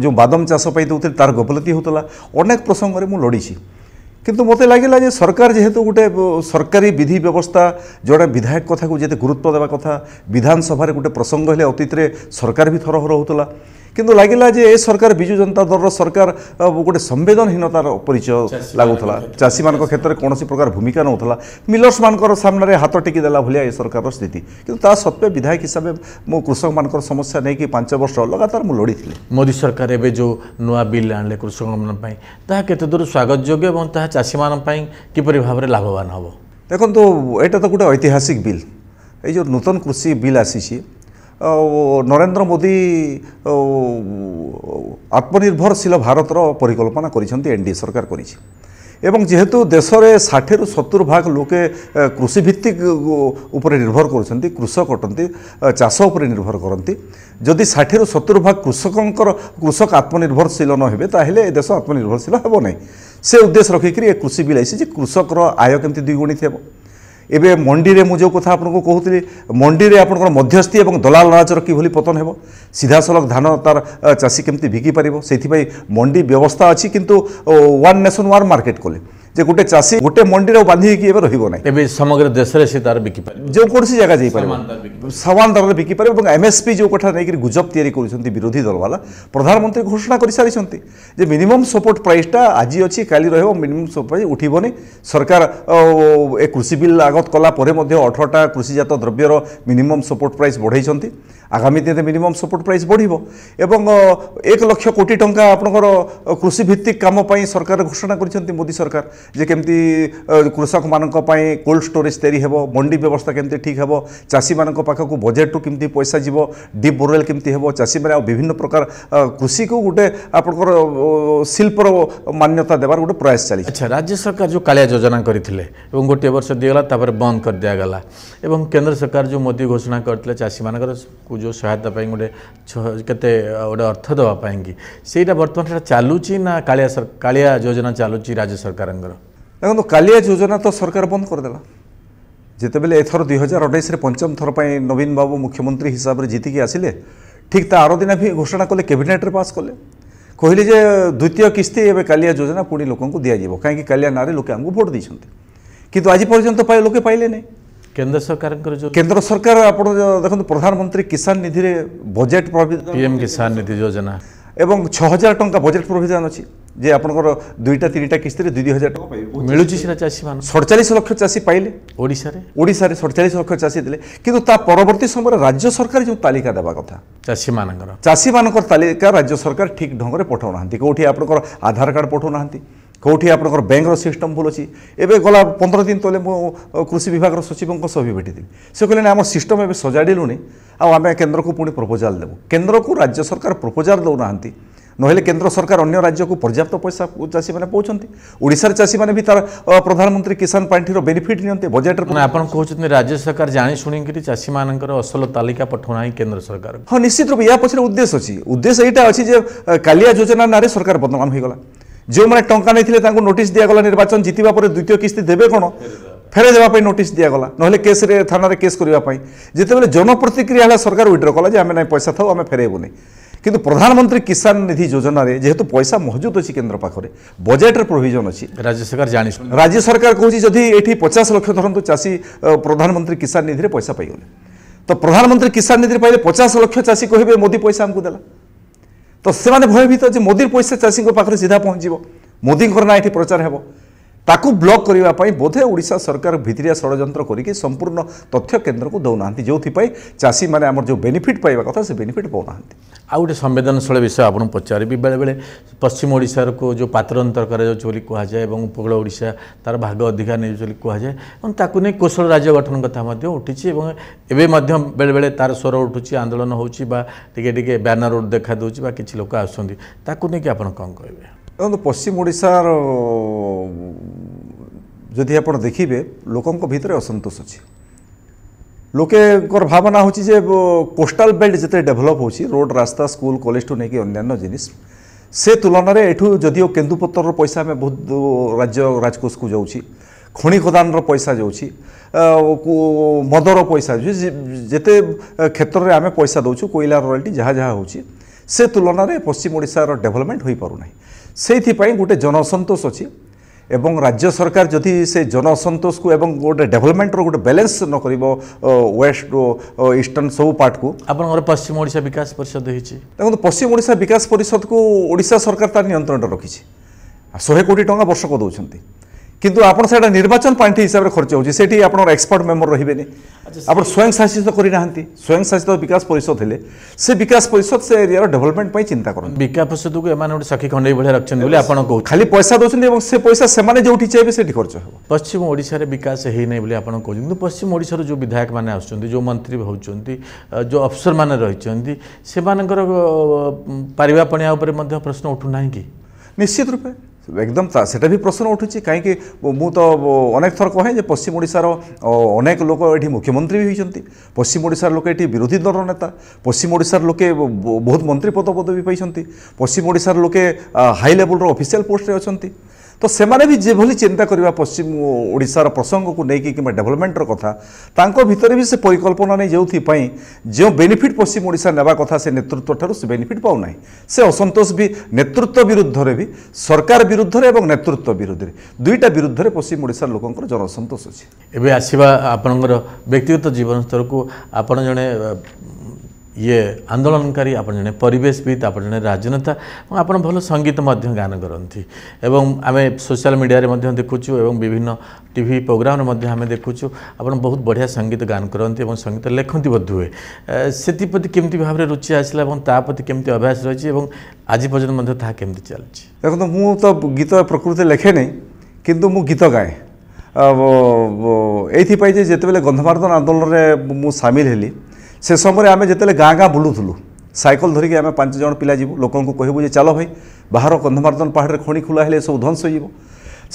যে বাদম চাষ পাই দেউলে তার গবলতি হোলা অনেক প্রসঙ্গে মু লড়িছি কিন্তু মতো লাগিলা যে সরকার যেহেতু গোটে সরকারি বিধি ব্যবস্থা জনে বিধায়ক কথা যেতে গুরুত্ব দেওয়া কথা বিধানসভার গোটে প্রসঙ্গ হলে অতীতের সরকার বি হর হোলা କିନ୍ତୁ ଲାଗିଲା ଯେ ଏ ସରକାର ବିଜୁ ଜନତା ଦଳର ସରକାର ଗୋଟେ ସମ୍ବେଦନହୀନତାର ପରିଚୟ ଲାଗୁଥିଲା ଚାଷୀମାନଙ୍କ କ୍ଷେତ୍ରରେ କୌଣସି ପ୍ରକାର ଭୂମିକା ନେଉଥିଲା ମିଲର୍ସମାନଙ୍କର ସାମ୍ନାରେ ହାତ ଟେକି ଦେଲା ଭଳିଆ ଏ ସରକାରର ସ୍ଥିତି କିନ୍ତୁ ତା ସତ୍ତ୍ୱେ ବିଧାୟକ ହିସାବରେ ମୁଁ କୃଷକମାନଙ୍କର ସମସ୍ୟା ନେଇକି ପାଞ୍ଚ ବର୍ଷ ଲଗାତାର ମୁଁ ଲଢ଼ିଥିଲି ମୋଦି ସରକାର ଏବେ ଯେଉଁ ନୂଆ ବିଲ୍ ଆଣିଲେ କୃଷକମାନଙ୍କ ପାଇଁ ତାହା କେତେଦୂର ସ୍ୱାଗତଯୋଗ୍ୟ ଏବଂ ତାହା ଚାଷୀମାନଙ୍କ ପାଇଁ କିପରି ଭାବରେ ଲାଭବାନ ହେବ ଦେଖନ୍ତୁ ଏଇଟା ତ ଗୋଟେ ଐତିହାସିକ ବିଲ୍ এই যে নূতন কৃষি বিল আসিছে নরেন্দ্র মোদি আত্মনির্ভরশীল ভারতর পরিকল্পনা করেছেন এনডিএ সরকার করেছে এবং যেহেতু দেশের ষাঠি সত্তর ভাগ লোকে কৃষিভিত্তিক উপরে নির্ভর করছেন কৃষক অটান্তি চাষ উপরে নির্ভর করতে যদি ষাঠি সত্তর ভাগ কৃষকঙ্কর কৃষক আত্মনির্ভরশীল নহবে তাহলে এ দেশ আত্মনির্ভরশীল হব না সে উদ্দেশ্য রক্ষিকি এ কৃষি বিল আইসি যে কৃষকর আয় কমিটি দ্বিগুণিত হব এবে মন্ডিরে মু যে কথা আপনার কুলি মন্ডিরে আপনার মধ্যস্থি এবং দলাল রাজর কিভাবে পতন হব সিধা সিধাসলখ ধান তার চাষী কমিটি বিকিপার সেইপাই মন্ডি ব্যবস্থা অ কিন্তু ওয়ান নেশন ওয়ান মার্কেট কলে যে ଗୋଟେ ଚାଷୀ ଗୋଟେ ମଣ୍ଡିରେ ବାନ୍ଧି ହେଇକି ଏବେ ରହିବ ନାହିଁ ଏବେ ସମଗ୍ର ଦେଶରେ ସେ ତାର ବିକିପାରିବ ଯେକୌଣସି ଜାଗା ଯାଇପାରିବ ସମାନ ଦରରେ ବିକିପାରିବ ଏବଂ ଏମ୍ଏସ୍ପି ଯେଉଁ କଥା ନେଇକରି ଗୁଜବ ତିଆରି କରୁଛନ୍ତି ବିରୋଧୀ ଦଳବାଲା ପ୍ରଧାନମନ୍ତ୍ରୀ ଘୋଷଣା କରିସାରିଛନ୍ତି ଯେ ମିନିମମ୍ ସପୋର୍ଟ ପ୍ରାଇସ୍ଟା ଆଜି ଅଛି କାଲି ରହିବ ମିନିମମ୍ ସପୋର୍ଟ ପ୍ରାଇସ୍ ଉଠିବନି ସରକାର ଏ କୃଷି ବିଲ୍ ଆଗତ କଲା ପରେ ମଧ୍ୟ ଅଠରଟା କୃଷିଜାତ ଦ୍ରବ୍ୟର ମିନିମମ୍ ସପୋର୍ଟ ପ୍ରାଇସ୍ ବଢ଼େଇଛନ୍ତି ଆଗାମୀ ଦିନରେ ମିନିମମ୍ ସପୋର୍ଟ ପ୍ରାଇସ୍ ବଢ଼ିବ ଏବଂ ଏକ ଲକ୍ଷ କୋଟି ଟଙ୍କା ଆପଣଙ୍କର କୃଷିଭିତ୍ତିକ କାମ ପାଇଁ ସରକାର ଘୋଷଣା କରିଛନ୍ତି ମୋଦି ସରକାର ଯେ କେମିତି କୃଷକମାନଙ୍କ ପାଇଁ କୋଲ୍ଡ ଷ୍ଟୋରେଜ୍ ତିଆରି ହେବ ମଣ୍ଡି ବ୍ୟବସ୍ଥା କେମିତି ଠିକ୍ ହେବ ଚାଷୀମାନଙ୍କ ପାଖକୁ ବଜେଟ୍ରୁ କେମିତି ପଇସା ଯିବ ଡିପ୍ ବୋରୱେଲ୍ କେମିତି ହେବ ଚାଷୀମାନେ ଆଉ ବିଭିନ୍ନ ପ୍ରକାର କୃଷିକୁ ଗୋଟେ ଆପଣଙ୍କର ଶିଳ୍ପର ମାନ୍ୟତା ଦେବାର ଗୋଟେ ପ୍ରୟାସ ଚାଲିଛି ଆଚ୍ଛା ରାଜ୍ୟ ସରକାର ଯେଉଁ କାଳିଆ ଯୋଜନା କରିଥିଲେ ଏବଂ ଗୋଟିଏ ବର୍ଷ ଦିଆଗଲା ତାପରେ ବନ୍ଦ କରିଦିଆଗଲା ଏବଂ କେନ୍ଦ୍ର ସରକାର ଯେଉଁ ମୋଦି ଘୋଷଣା କରିଥିଲେ ଚାଷୀମାନଙ୍କର ଯେଉଁ ସହାୟତା ପାଇଁ ଗୋଟେ କେତେ ଗୋଟେ ଅର୍ଥ ଦେବା ପାଇଁକି ସେଇଟା ବର୍ତ୍ତମାନ ସେଇଟା ଚାଲୁଛି ନା କାଳିଆ କାଳିଆ ଯୋଜନା ଚାଲୁଛି ରାଜ୍ୟ ସରକାରଙ୍କର ଦେଖନ୍ତୁ କାଳିଆ ଯୋଜନା ତ ସରକାର ବନ୍ଦ କରିଦେଲା ଯେତେବେଳେ ଏଥର ଦୁଇ ହଜାର ଅଠେଇଶରେ ପଞ୍ଚମ ଥର ପାଇଁ ନବୀନ ବାବୁ ମୁଖ୍ୟମନ୍ତ୍ରୀ ହିସାବରେ ଜିତିକି ଆସିଲେ ଠିକ୍ ତା ଆରଦିନ ବି ଘୋଷଣା କଲେ କ୍ୟାବିନେଟ୍ରେ ପାସ୍ କଲେ କହିଲେ ଯେ ଦ୍ୱିତୀୟ କିସ୍ତି ଏବେ କାଳିଆ ଯୋଜନା ପୁଣି ଲୋକଙ୍କୁ ଦିଆଯିବ କାହିଁକି କାଳିଆ ନାଁରେ ଲୋକେ ଆମକୁ ଭୋଟ୍ ଦେଇଛନ୍ତି କିନ୍ତୁ ଆଜି ପର୍ଯ୍ୟନ୍ତ ଲୋକେ ପାଇଲେ ନାହିଁ କେନ୍ଦ୍ର ସରକାରଙ୍କର ଯେଉଁ କେନ୍ଦ୍ର ସରକାର ଆପଣ ଦେଖନ୍ତୁ ପ୍ରଧାନମନ୍ତ୍ରୀ କିଷାନ ନିଧିରେ ବଜେଟ୍ ପିଏମ୍ କିଷାନ ନିଧି ଯୋଜନା ଏବଂ ଛଅ ହଜାର ଟଙ୍କା ବଜେଟ୍ ପ୍ରୋଭିଜନ୍ ଅଛି যে আপনার দুইটা তিনটা কিস্তি দুই দুই হাজার টাকা মিলুচি সেটা চাষী মানে সড়চাশ লক্ষ চাষী পাইলে ওড়শার ওড়শার সড়চাশ লক্ষ চাষী দিলে কিন্তু তা পরবর্তী সময় রাজ্য সরকার যে তালিকা দেওয়া কথা চাষী মান চাষী মান তালিকা রাজ্য সরকার ঠিক ঢঙ্গে পঠাও না কোটি আপনার আধার কার্ড পঠাও না কোটি আপনার ব্যাঙ্কর সিষ্টম ভুল অছি এবে গলা পনেরো দিন তলে মু কৃষি বিভাগ সচিবঙ্ সহ বি ভেটি সে কে আমার সিস্টম এবে সজাড়িলুনি আমি কেন্দ্রক পুঁ প্রপোজাল দেব কেন্দ্রক রাজ্য সরকার প্রপোজাল দেউ না নহলে কেন্দ্র সরকার অন্য রাজ্যকে পর্যাপ্ত পয়সা চাষী মানে পাচ্ছেন ওড়শার চাষী মানে তার প্রধানমন্ত্রী কিষান পাণ্ঠির বেনিফিট নিতে বজেটর আপনার কুমার রাজ্য সরকার জাঁ শুণিকি চাষী মানুষ অসল তালিকা পাঠাউনা কেন্দ্র সরকার হ্যাঁ নিশ্চিত রূপে ইয়া পছরে উদ্দেশ্য অছি উদ্দেশ্য এইটা অছি যে কালিয়া যোজনা নাঁরে সরকার বদনাম হয়ে গলা যে টঙ্কা নিয়ে তাঁর নোটিস দিগলা নির্বাচন জিতবা পরে দ্বিতীয় কিস্তি দেবে কোণ ফেরাই দেওয়া নোটিস দিগলা নহলে কেস্রে থানার কেস করা যেতবে জনপ্রতিক্রিয়া হল সরকার উইড্র কলা যে আমি না পয়সা থাও আমি ফেরাইবুনি কিন্তু প্রধানমন্ত্রী কিষান নিধি যোজনার যেহেতু পয়সা মহজুদ অছি কেন্দ্র পাখে বজেটের প্রোভিজন অছি রাজ্য সরকার জাঁ রাজ্য সরকার কৌছি যদি এটি পচাশ লক্ষ ধরতু চাষী প্রধানমন্ত্রী কিষান নিধি পয়সা পাইগলে তো প্রধানমন্ত্রী কিষান নিধি পাইলে পচাশ লক্ষ চাষী কহবে মোদি পয়সা আমি দেলা তো সে ভয়ভীত যে মোদির পয়সা চাষী পাখে সিধা পৌঁছব মোদিঙ্কর না এটি প্রচার হব ତାକୁ ବ୍ଲକ୍ କରିବା ପାଇଁ ବୋଧେ ଓଡ଼ିଶା ସରକାର ଭିତିରିଆ ଷଡ଼ଯନ୍ତ୍ର କରିକି ସମ୍ପୂର୍ଣ୍ଣ ତଥ୍ୟ କେନ୍ଦ୍ରକୁ ଦେଉନାହାନ୍ତି ଯେଉଁଥିପାଇଁ ଚାଷୀମାନେ ଆମର ଯେଉଁ ବେନିଫିଟ୍ ପାଇବା କଥା ସେ ବେନିଫିଟ୍ ପାଉନାହାନ୍ତି ଆଉ ଗୋଟେ ସମ୍ବେଦନଶୀଳ ବିଷୟ ଆପଣଙ୍କୁ ପଚାରିବି ବେଳେବେଳେ ପଶ୍ଚିମ ଓଡ଼ିଶାକୁ ଯେଉଁ ପାତ୍ରାନ୍ତର କରାଯାଉଛି ବୋଲି କୁହାଯାଏ ଏବଂ ଉପକୂଳ ଓଡ଼ିଶା ତା'ର ଭାଗ ଅଧିକା ନେଉଛି ବୋଲି କୁହାଯାଏ ଏବଂ ତାକୁ ନେଇ କୋଶଳ ରାଜ୍ୟ ଗଠନ କଥା ମଧ୍ୟ ଉଠିଛି ଏବଂ ଏବେ ମଧ୍ୟ ବେଳେବେଳେ ତା'ର ସ୍ୱର ଉଠୁଛି ଆନ୍ଦୋଳନ ହେଉଛି ବା ଟିକେ ଟିକେ ବ୍ୟାନର ଦେଖାଦେଉଛି ବା କିଛି ଲୋକ ଆସୁଛନ୍ତି ତାକୁ ନେଇକି ଆପଣ କ'ଣ କହିବେ ଦେଖନ୍ତୁ ପଶ୍ଚିମ ଓଡ଼ିଶାର ଯଦି ଆପଣ ଦେଖିବେ ଲୋକଙ୍କ ଭିତରେ ଅସନ୍ତୋଷ ଅଛି ଲୋକଙ୍କର ଭାବନା ହେଉଛି ଯେ କୋଷ୍ଟାଲ ବେଲ୍ଟ ଯେତେ ଡେଭଲପ୍ ହେଉଛି ରୋଡ଼ ରାସ୍ତା ସ୍କୁଲ କଲେଜଠୁ ନେଇକି ଅନ୍ୟାନ୍ୟ ଜିନିଷ ସେ ତୁଳନାରେ ଏଠୁ ଯଦିଓ କେନ୍ଦୁପତ୍ରର ପଇସା ଆମେ ବହୁତ ରାଜ୍ୟ ରାଜକୋଷକୁ ଯାଉଛି ଖଣି ଖୋଦାନର ପଇସା ଯାଉଛି ମଦର ପଇସା ଯାଉଛି ଯେତେ କ୍ଷେତ୍ରରେ ଆମେ ପଇସା ଦେଉଛୁ କୋଇଲା ରୟାଲ୍ଟି ଯାହା ଯାହା ହେଉଛି ସେ ତୁଳନାରେ ପଶ୍ଚିମ ଓଡ଼ିଶାର ଡେଭଲପମେଣ୍ଟ ହୋଇପାରୁନାହିଁ সেইপাই গোটে জনসন্তোষ অছি এবং রাজ্য সরকার যদি সে জনসন্তোষকু এবং গোটে ডেভেলপমেন্টর গোটে ব্যালেন্স ন করিব ওয়েস্ট ইষ্টর্ন সব পার্টকু আপনার পশ্চিম ওড়িশা বিকাশ পরিষদ হয়েছে দেখুন পশ্চিম ওড়িশা বিকাশ পরিষদকু ওড়িশা সরকার তার নিয়ন্ত্রণটা রাখিছে শহে কোটি টঙ্কা বর্ষক দৌঁচ কিন্তু আপনার সেটা নির্বাচন পার্টি হিসাবে খরচ হচ্ছে সেটি আপনার এক্সপর্ট মেম্বর রহবে আপনার স্বয়ংশাসিত করে না স্বয়ংশাসিত বিকাশ পরিষদ হলে সে বিকাশ পরিষদ সে এরিয়ার ডেভেলপমেন্ট পাই চিন্তা করুন বিকাশ পরিষদকে এমানে গোটে সাক্ষী খণ্ডেই ভাবে রাখছেন বলে আপনার কৌ খালি পয়সা দেছেন এবং সে পয়সা সেমানে যেটি চাইবে সেটি খরচ হব পশ্চিম ওড়িশার বিকাশ হয়ে নাই বলে আপনার কৌ কিন্তু পশ্চিম ওড়িশার যে বিধায়ক মানে আসছেন যে মন্ত্রী হচ্ছেন যে অফিসর মানে রয়েছেন সেমানকর পারিবাপণিয়া উপরে প্রশ্ন উঠু না কি নিশ্চিত রূপে একদম সেটা ବି ପ୍ରଶ୍ନ ଉଠୁଛି କାହିଁକି ମୁଁ ତ ଅନେକ ଥର କହେ ଯେ ପଶ୍ଚିମ ଓଡ଼ିଶାର ଅନେକ ଲୋକ ଏଠି ମୁଖ୍ୟମନ୍ତ୍ରୀ ବି ହୋଇଛନ୍ତି ପଶ୍ଚିମ ଓଡ଼ିଶାର ଲୋକେ ଏଠି ବିରୋଧୀ ଦଳର ନେତା ପଶ୍ଚିମ ଓଡ଼ିଶାର ଲୋକେ ବହୁତ ମନ୍ତ୍ରୀ ପଦ ପଦବୀ ପାଇଛନ୍ତି ପଶ୍ଚିମ ଓଡ଼ିଶାର ଲୋକେ ହାଇ ଲେଭଲର ଅଫିସିଆଲ ପୋଷ୍ଟରେ ଅଛନ୍ତି ତ ସେମାନେ ବି ଯେଭଳି ଚିନ୍ତା କରିବା ପଶ୍ଚିମ ଓଡ଼ିଶାର ପ୍ରସଙ୍ଗକୁ ନେଇକି କିମ୍ବା ଡେଭଲପମେଣ୍ଟର କଥା ତାଙ୍କ ଭିତରେ ବି ସେ ପରିକଳ୍ପନା ନାହିଁ ଯେଉଁଥିପାଇଁ ଯେଉଁ ବେନିଫିଟ୍ ପଶ୍ଚିମ ଓଡ଼ିଶା ନେବା କଥା ସେ ନେତୃତ୍ୱଠାରୁ ସେ ବେନିଫିଟ୍ ପାଉନାହିଁ ସେ ଅସନ୍ତୋଷ ବି ନେତୃତ୍ୱ ବିରୁଦ୍ଧରେ ବି ସରକାର ବିରୁଦ୍ଧରେ ଏବଂ ନେତୃତ୍ୱ ବିରୁଦ୍ଧରେ ଦୁଇଟା ବିରୁଦ୍ଧରେ ପଶ୍ଚିମ ଓଡ଼ିଶାର ଲୋକଙ୍କର ଜନ ଅସନ୍ତୋଷ ଅଛି ଏବେ ଆସିବା ଆପଣଙ୍କର ବ୍ୟକ୍ତିଗତ ଜୀବନ ସ୍ତରକୁ ଆପଣ ଜଣେ ଇଏ ଆନ୍ଦୋଳନକାରୀ ଆପଣ ଜଣେ ପରିବେଶବିତ୍ ଆପଣ ଜଣେ ରାଜନେତା ଏବଂ ଆପଣ ଭଲ ସଙ୍ଗୀତ ମଧ୍ୟ ଗାନ କରନ୍ତି ଏବଂ ଆମେ ସୋସିଆଲ ମିଡ଼ିଆରେ ମଧ୍ୟ ଦେଖୁଛୁ ଏବଂ ବିଭିନ୍ନ ଟିଭି ପ୍ରୋଗ୍ରାମରେ ମଧ୍ୟ ଆମେ ଦେଖୁଛୁ ଆପଣ ବହୁତ ବଢ଼ିଆ ସଙ୍ଗୀତ ଗାନ କରନ୍ତି ଏବଂ ସଙ୍ଗୀତ ଲେଖନ୍ତି ବୋଧହୁଏ ସେଥିପ୍ରତି କେମିତି ଭାବରେ ରୁଚି ଆସିଲା ଏବଂ ତା ପ୍ରତି କେମିତି ଅଭ୍ୟାସ ରହିଛି ଏବଂ ଆଜି ପର୍ଯ୍ୟନ୍ତ ମଧ୍ୟ ତାହା କେମିତି ଚାଲିଛି ଦେଖନ୍ତୁ ମୁଁ ତ ଗୀତ ପ୍ରକୃତି ଲେଖେନି କିନ୍ତୁ ମୁଁ ଗୀତ ଗାଏ ଏଇଥିପାଇଁ ଯେ ଯେତେବେଳେ ଗନ୍ଧମାର୍ଦ୍ଦନ ଆନ୍ଦୋଳନରେ ମୁଁ ସାମିଲ ହେଲି ସେ ସମୟରେ ଆମେ ଯେତେବେଳେ ଗାଁ ଗାଁ ବୁଲୁଥିଲୁ ସାଇକେଲ ଧରିକି ଆମେ ପାଞ୍ଚ ଜଣ ପିଲା ଯିବୁ ଲୋକଙ୍କୁ କହିବୁ ଯେ ଚାଲ ଭାଇ ବାହାର କନ୍ଧମାର୍ଦ୍ଦନ ପାହାଡ଼ରେ ଖଣି ଖୋଲା ହେଲେ ସବୁ ଧ୍ୱଂସ ହୋଇଯିବ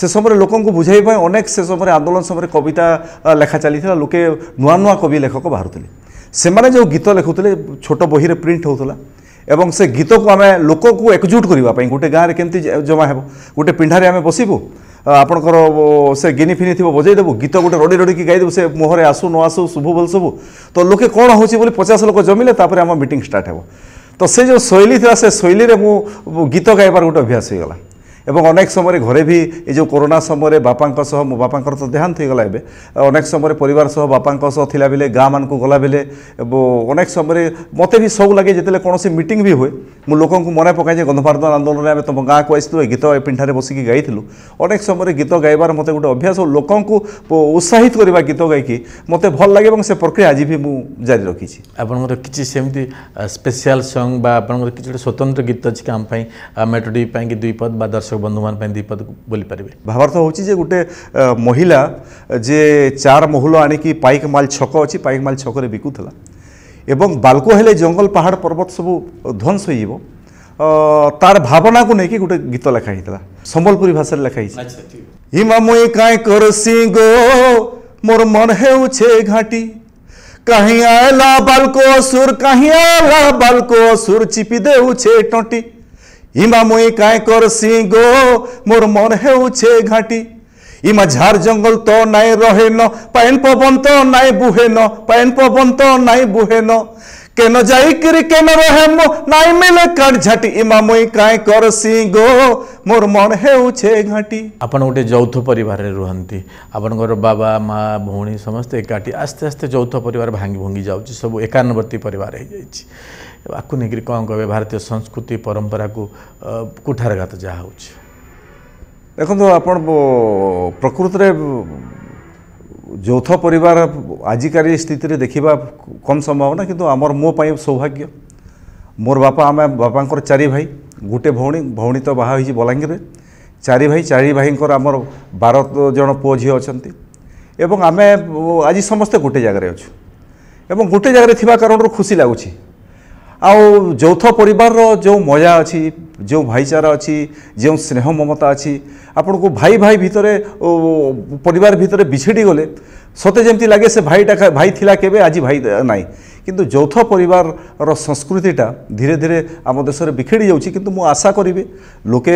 ସେ ସମୟରେ ଲୋକଙ୍କୁ ବୁଝାଇବା ପାଇଁ ଅନେକ ସେ ସମୟରେ ଆନ୍ଦୋଳନ ସମୟରେ କବିତା ଲେଖା ଚାଲିଥିଲା ଲୋକେ ନୂଆ ନୂଆ କବି ଲେଖକ ବାହାରୁଥିଲେ ସେମାନେ ଯେଉଁ ଗୀତ ଲେଖୁଥିଲେ ଛୋଟ ବହିରେ ପ୍ରିଣ୍ଟ ହେଉଥିଲା ଏବଂ ସେ ଗୀତକୁ ଆମେ ଲୋକକୁ ଏକଜୁଟ କରିବା ପାଇଁ ଗୋଟେ ଗାଁରେ କେମିତି ଜମା ହେବ ଗୋଟେ ପିଣ୍ଡାରେ ଆମେ ବସିବୁ ଆପଣଙ୍କର ସେ ଗିନି ଫିନି ଥିବ ବଜାଇଦେବୁ ଗୀତ ଗୋଟେ ରଡ଼ି ରଡ଼ିକି ଗାଇଦେବୁ ସେ ମୁହଁରେ ଆସୁ ନ ଆସୁ ଶୁଭୁ ବୋଲି ସବୁ ତ ଲୋକେ କ'ଣ ହେଉଛି ବୋଲି ପଚାଶ ଲୋକ ଜମିଲେ ତାପରେ ଆମ ମିଟିଂ ଷ୍ଟାର୍ଟ ହେବ ତ ସେ ଯେଉଁ ଶୈଳୀ ଥିଲା ସେ ଶୈଳୀରେ ମୁଁ ଗୀତ ଗାଇବାର ଗୋଟେ ଅଭ୍ୟାସ ହୋଇଗଲା এবং অনেক সময় ঘরে ভি এই যে করোনা সময় বাপাঙ্ক সহ মো বাপাঙ্কর তো দেহান্ত হয়েগলা এবে অনেক সময় পরিবার সহ বাপাঙ্ক সহ লা বেলে গাঁ মানুষ গলা বেলে অনেক সময় মতো বি সব লাগে যেতে কোণী মিটিং বি হুয়ে মু লোক মনে পকায় যে গন্ধমার্ধন আন্দোলনে আমি তোম গাঁকু আসলু এই গীত পিঠারে বসিকি গাইলু অনেক সময় গীত গাইবার মতো গোটে অভ্যাস লোক উৎসাহিত করা গীত গাইকি মতো ভাল লাগে এবং সে প্রক্রিয়া আজ বি মু জারি রাখিছি আপনার কিছু সেমতি স্পেশাল সং বা আপনার কিছু গোটে স্বতন্ত্র গীত আছে কি আমি মেটোডি পাই দুই পদ বা দর্শক দর্শক বন্ধুমান দ্বিপদ বলিপারে ভাবার্থ হচ্ছে যে গোটে মহিলা যে চার মহুল আনিকি পাইকমাল ছক অছি পাইকমাল ছকরে বিকুলা এবং বালকো হলে জঙ্গল পাহাড় পর্বত সবু ধ্বংস হয়ে যাব তার ভাবনাকে নিয়ে গোটে গীত লেখা হয়েছিল সম্বলপুরী ভাষায় লেখা হয়েছে হিমা মুই কায় করসি গো মোর মন হেউছে ঘাটি কাহিয়া এলা বালকো অসুর কাহিয়া এলা বালকো অসুর চিপি দেউছে টটি इमा इमा इमा कर कर सिंगो सिंगो मोर मोर मन मन हेउ हेउ छे छे घाटी घाटी झार जंगल तो पैन पैन जाई मिले उठे जौथ परिवार रे रहंती रुह बाबा भौनी एक आस्ते आस्ते जौथ परिवार भांगी भंगी सब एकानवर्ती परिवार ଆକୁ ନେଇକରି କ'ଣ କହିବେ ଭାରତୀୟ ସଂସ୍କୃତି ପରମ୍ପରାକୁ କୁଠାରଘାତ ଯାହା ହେଉଛି ଦେଖନ୍ତୁ ଆପଣ ପ୍ରକୃତରେ ଯୌଥ ପରିବାର ଆଜିକାଲି ସ୍ଥିତିରେ ଦେଖିବା କମ୍ ସମ୍ଭାବନା କିନ୍ତୁ ଆମର ମୋ ପାଇଁ ସୌଭାଗ୍ୟ ମୋର ବାପା ଆମେ ବାପାଙ୍କର ଚାରି ଭାଇ ଗୋଟେ ଭଉଣୀ ଭଉଣୀ ତ ବାହା ହୋଇଛି ବଲାଙ୍ଗୀରରେ ଚାରି ଭାଇ ଚାରି ଭାଇଙ୍କର ଆମର ବାର ଜଣ ପୁଅ ଝିଅ ଅଛନ୍ତି ଏବଂ ଆମେ ଆଜି ସମସ୍ତେ ଗୋଟେ ଜାଗାରେ ଅଛୁ ଏବଂ ଗୋଟେ ଜାଗାରେ ଥିବା କାରଣରୁ ଖୁସି ଲାଗୁଛି ଆଉ ଯୌଥ ପରିବାରର ଯେଉଁ ମଜା ଅଛି ଯେଉଁ ଭାଇଚାରା ଅଛି ଯେଉଁ ସ୍ନେହ ମମତା ଅଛି ଆପଣଙ୍କୁ ଭାଇ ଭାଇ ଭିତରେ ପରିବାର ଭିତରେ ବିଛିଡ଼ି ଗଲେ ସତେ ଯେମିତି ଲାଗେ ସେ ଭାଇଟା ଭାଇ ଥିଲା କେବେ ଆଜି ଭାଇ ନାହିଁ କିନ୍ତୁ ଯୌଥ ପରିବାରର ସଂସ୍କୃତିଟା ଧୀରେ ଧୀରେ ଆମ ଦେଶରେ ବିଖେଡ଼ି ଯାଉଛି କିନ୍ତୁ ମୁଁ ଆଶା କରିବି ଲୋକେ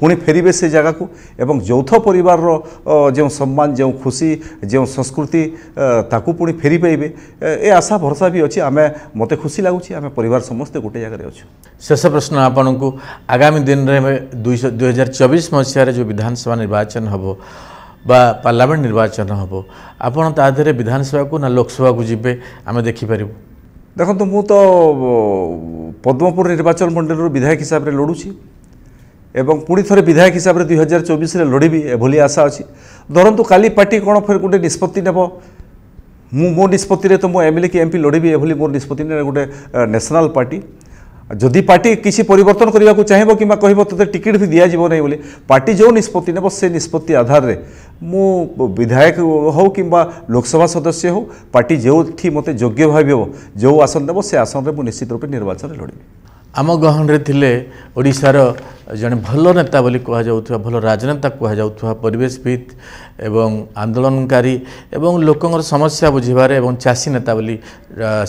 ପୁଣି ଫେରିବେ ସେ ଜାଗାକୁ ଏବଂ ଯୌଥ ପରିବାରର ଯେଉଁ ସମ୍ମାନ ଯେଉଁ ଖୁସି ଯେଉଁ ସଂସ୍କୃତି ତାକୁ ପୁଣି ଫେରି ପାଇବେ ଏ ଆଶା ଭରସା ବି ଅଛି ଆମେ ମୋତେ ଖୁସି ଲାଗୁଛି ଆମେ ପରିବାର ସମସ୍ତେ ଗୋଟେ ଜାଗାରେ ଅଛୁ ଶେଷ ପ୍ରଶ୍ନ ଆପଣଙ୍କୁ ଆଗାମୀ ଦିନରେ ଦୁଇ ହଜାର ଚବିଶ ମସିହାରେ ଯେଉଁ ବିଧାନସଭା ନିର୍ବାଚନ ହେବ বা ପାର୍ଲାମେଣ୍ଟ ନିର୍ବାଚନ ହେବ ଆପଣ ତା ଦେହରେ ବିଧାନସଭାକୁ ନା ଲୋକସଭାକୁ ଯିବେ ଆମେ ଦେଖିପାରିବୁ ଦେଖନ୍ତୁ ମୁଁ ତ ପଦ୍ମପୁର ନିର୍ବାଚନ ମଣ୍ଡଳୀରୁ ବିଧାୟକ ହିସାବରେ ଲଢ଼ୁଛି ଏବଂ ପୁଣି ଥରେ ବିଧାୟକ ହିସାବରେ ଦୁଇ ହଜାର ଚବିଶରେ ଲଢ଼ିବି ଏଭଳି ଆଶା ଅଛି ଧରନ୍ତୁ କାଲି ପାର୍ଟି କ'ଣ ଫେର ଗୋଟେ ନିଷ୍ପତ୍ତି ନେବ ମୁଁ ମୋ ନିଷ୍ପତ୍ତିରେ ତ ମୁଁ ଏମ୍ଏଲ୍ଏ କି ଏମ୍ପି ଲଢ଼ିବି ଏଭଳି ମୋ ନିଷ୍ପତ୍ତି ନେଲେ ଗୋଟେ ନ୍ୟାସନାଲ୍ ପାର୍ଟି ଯଦି ପାର୍ଟି କିଛି ପରିବର୍ତ୍ତନ କରିବାକୁ ଚାହିଁବ କିମ୍ବା କହିବ ତୋତେ ଟିକେଟ୍ ବି ଦିଆଯିବ ନାହିଁ ବୋଲି ପାର୍ଟି ଯେଉଁ ନିଷ୍ପତ୍ତି ନେବ ସେ ନିଷ୍ପତ୍ତି ଆଧାରରେ ମୁଁ ବିଧାୟକ ହେଉ କିମ୍ବା ଲୋକସଭା ସଦସ୍ୟ ହେଉ ପାର୍ଟି ଯେଉଁଠି ମୋତେ ଯୋଗ୍ୟ ଭାବିବ ଯେଉଁ ଆସନ ଦେବ ସେ ଆସନରେ ମୁଁ ନିଶ୍ଚିତ ରୂପେ ନିର୍ବାଚନରେ ଲଢ଼ିବି ଆମ ଗହଣରେ ଥିଲେ ଓଡ଼ିଶାର ଜଣେ ଭଲ ନେତା ବୋଲି କୁହାଯାଉଥିବା ଭଲ ରାଜନେତା କୁହାଯାଉଥିବା ପରିବେଶବିତ୍ ଏବଂ ଆନ୍ଦୋଳନକାରୀ ଏବଂ ଲୋକଙ୍କର ସମସ୍ୟା ବୁଝିବାରେ ଏବଂ ଚାଷୀ ନେତା ବୋଲି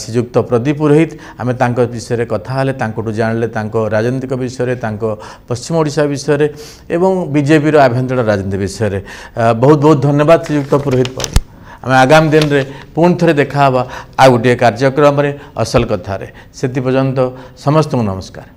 ଶ୍ରୀଯୁକ୍ତ ପ୍ରଦୀପ ପୁରୋହିତ ଆମେ ତାଙ୍କ ବିଷୟରେ କଥା ହେଲେ ତାଙ୍କଠୁ ଜାଣିଲେ ତାଙ୍କ ରାଜନୈତିକ ବିଷୟରେ ତାଙ୍କ ପଶ୍ଚିମ ଓଡ଼ିଶା ବିଷୟରେ ଏବଂ ବିଜେପିର ଆଭ୍ୟନ୍ତରୀଣ ରାଜନୀତି ବିଷୟରେ ବହୁତ ବହୁତ ଧନ୍ୟବାଦ ଶ୍ରୀଯୁକ୍ତ ପୁରୋହିତ ପାଇଁ ଆମେ ଆଗାମୀ ଦିନରେ ପୁଣି ଥରେ ଦେଖା ହେବା ଆଉ ଗୋଟିଏ କାର୍ଯ୍ୟକ୍ରମରେ ଅସଲ କଥାରେ ସେଥିପର୍ଯ୍ୟନ୍ତ ସମସ୍ତଙ୍କୁ ନମସ୍କାର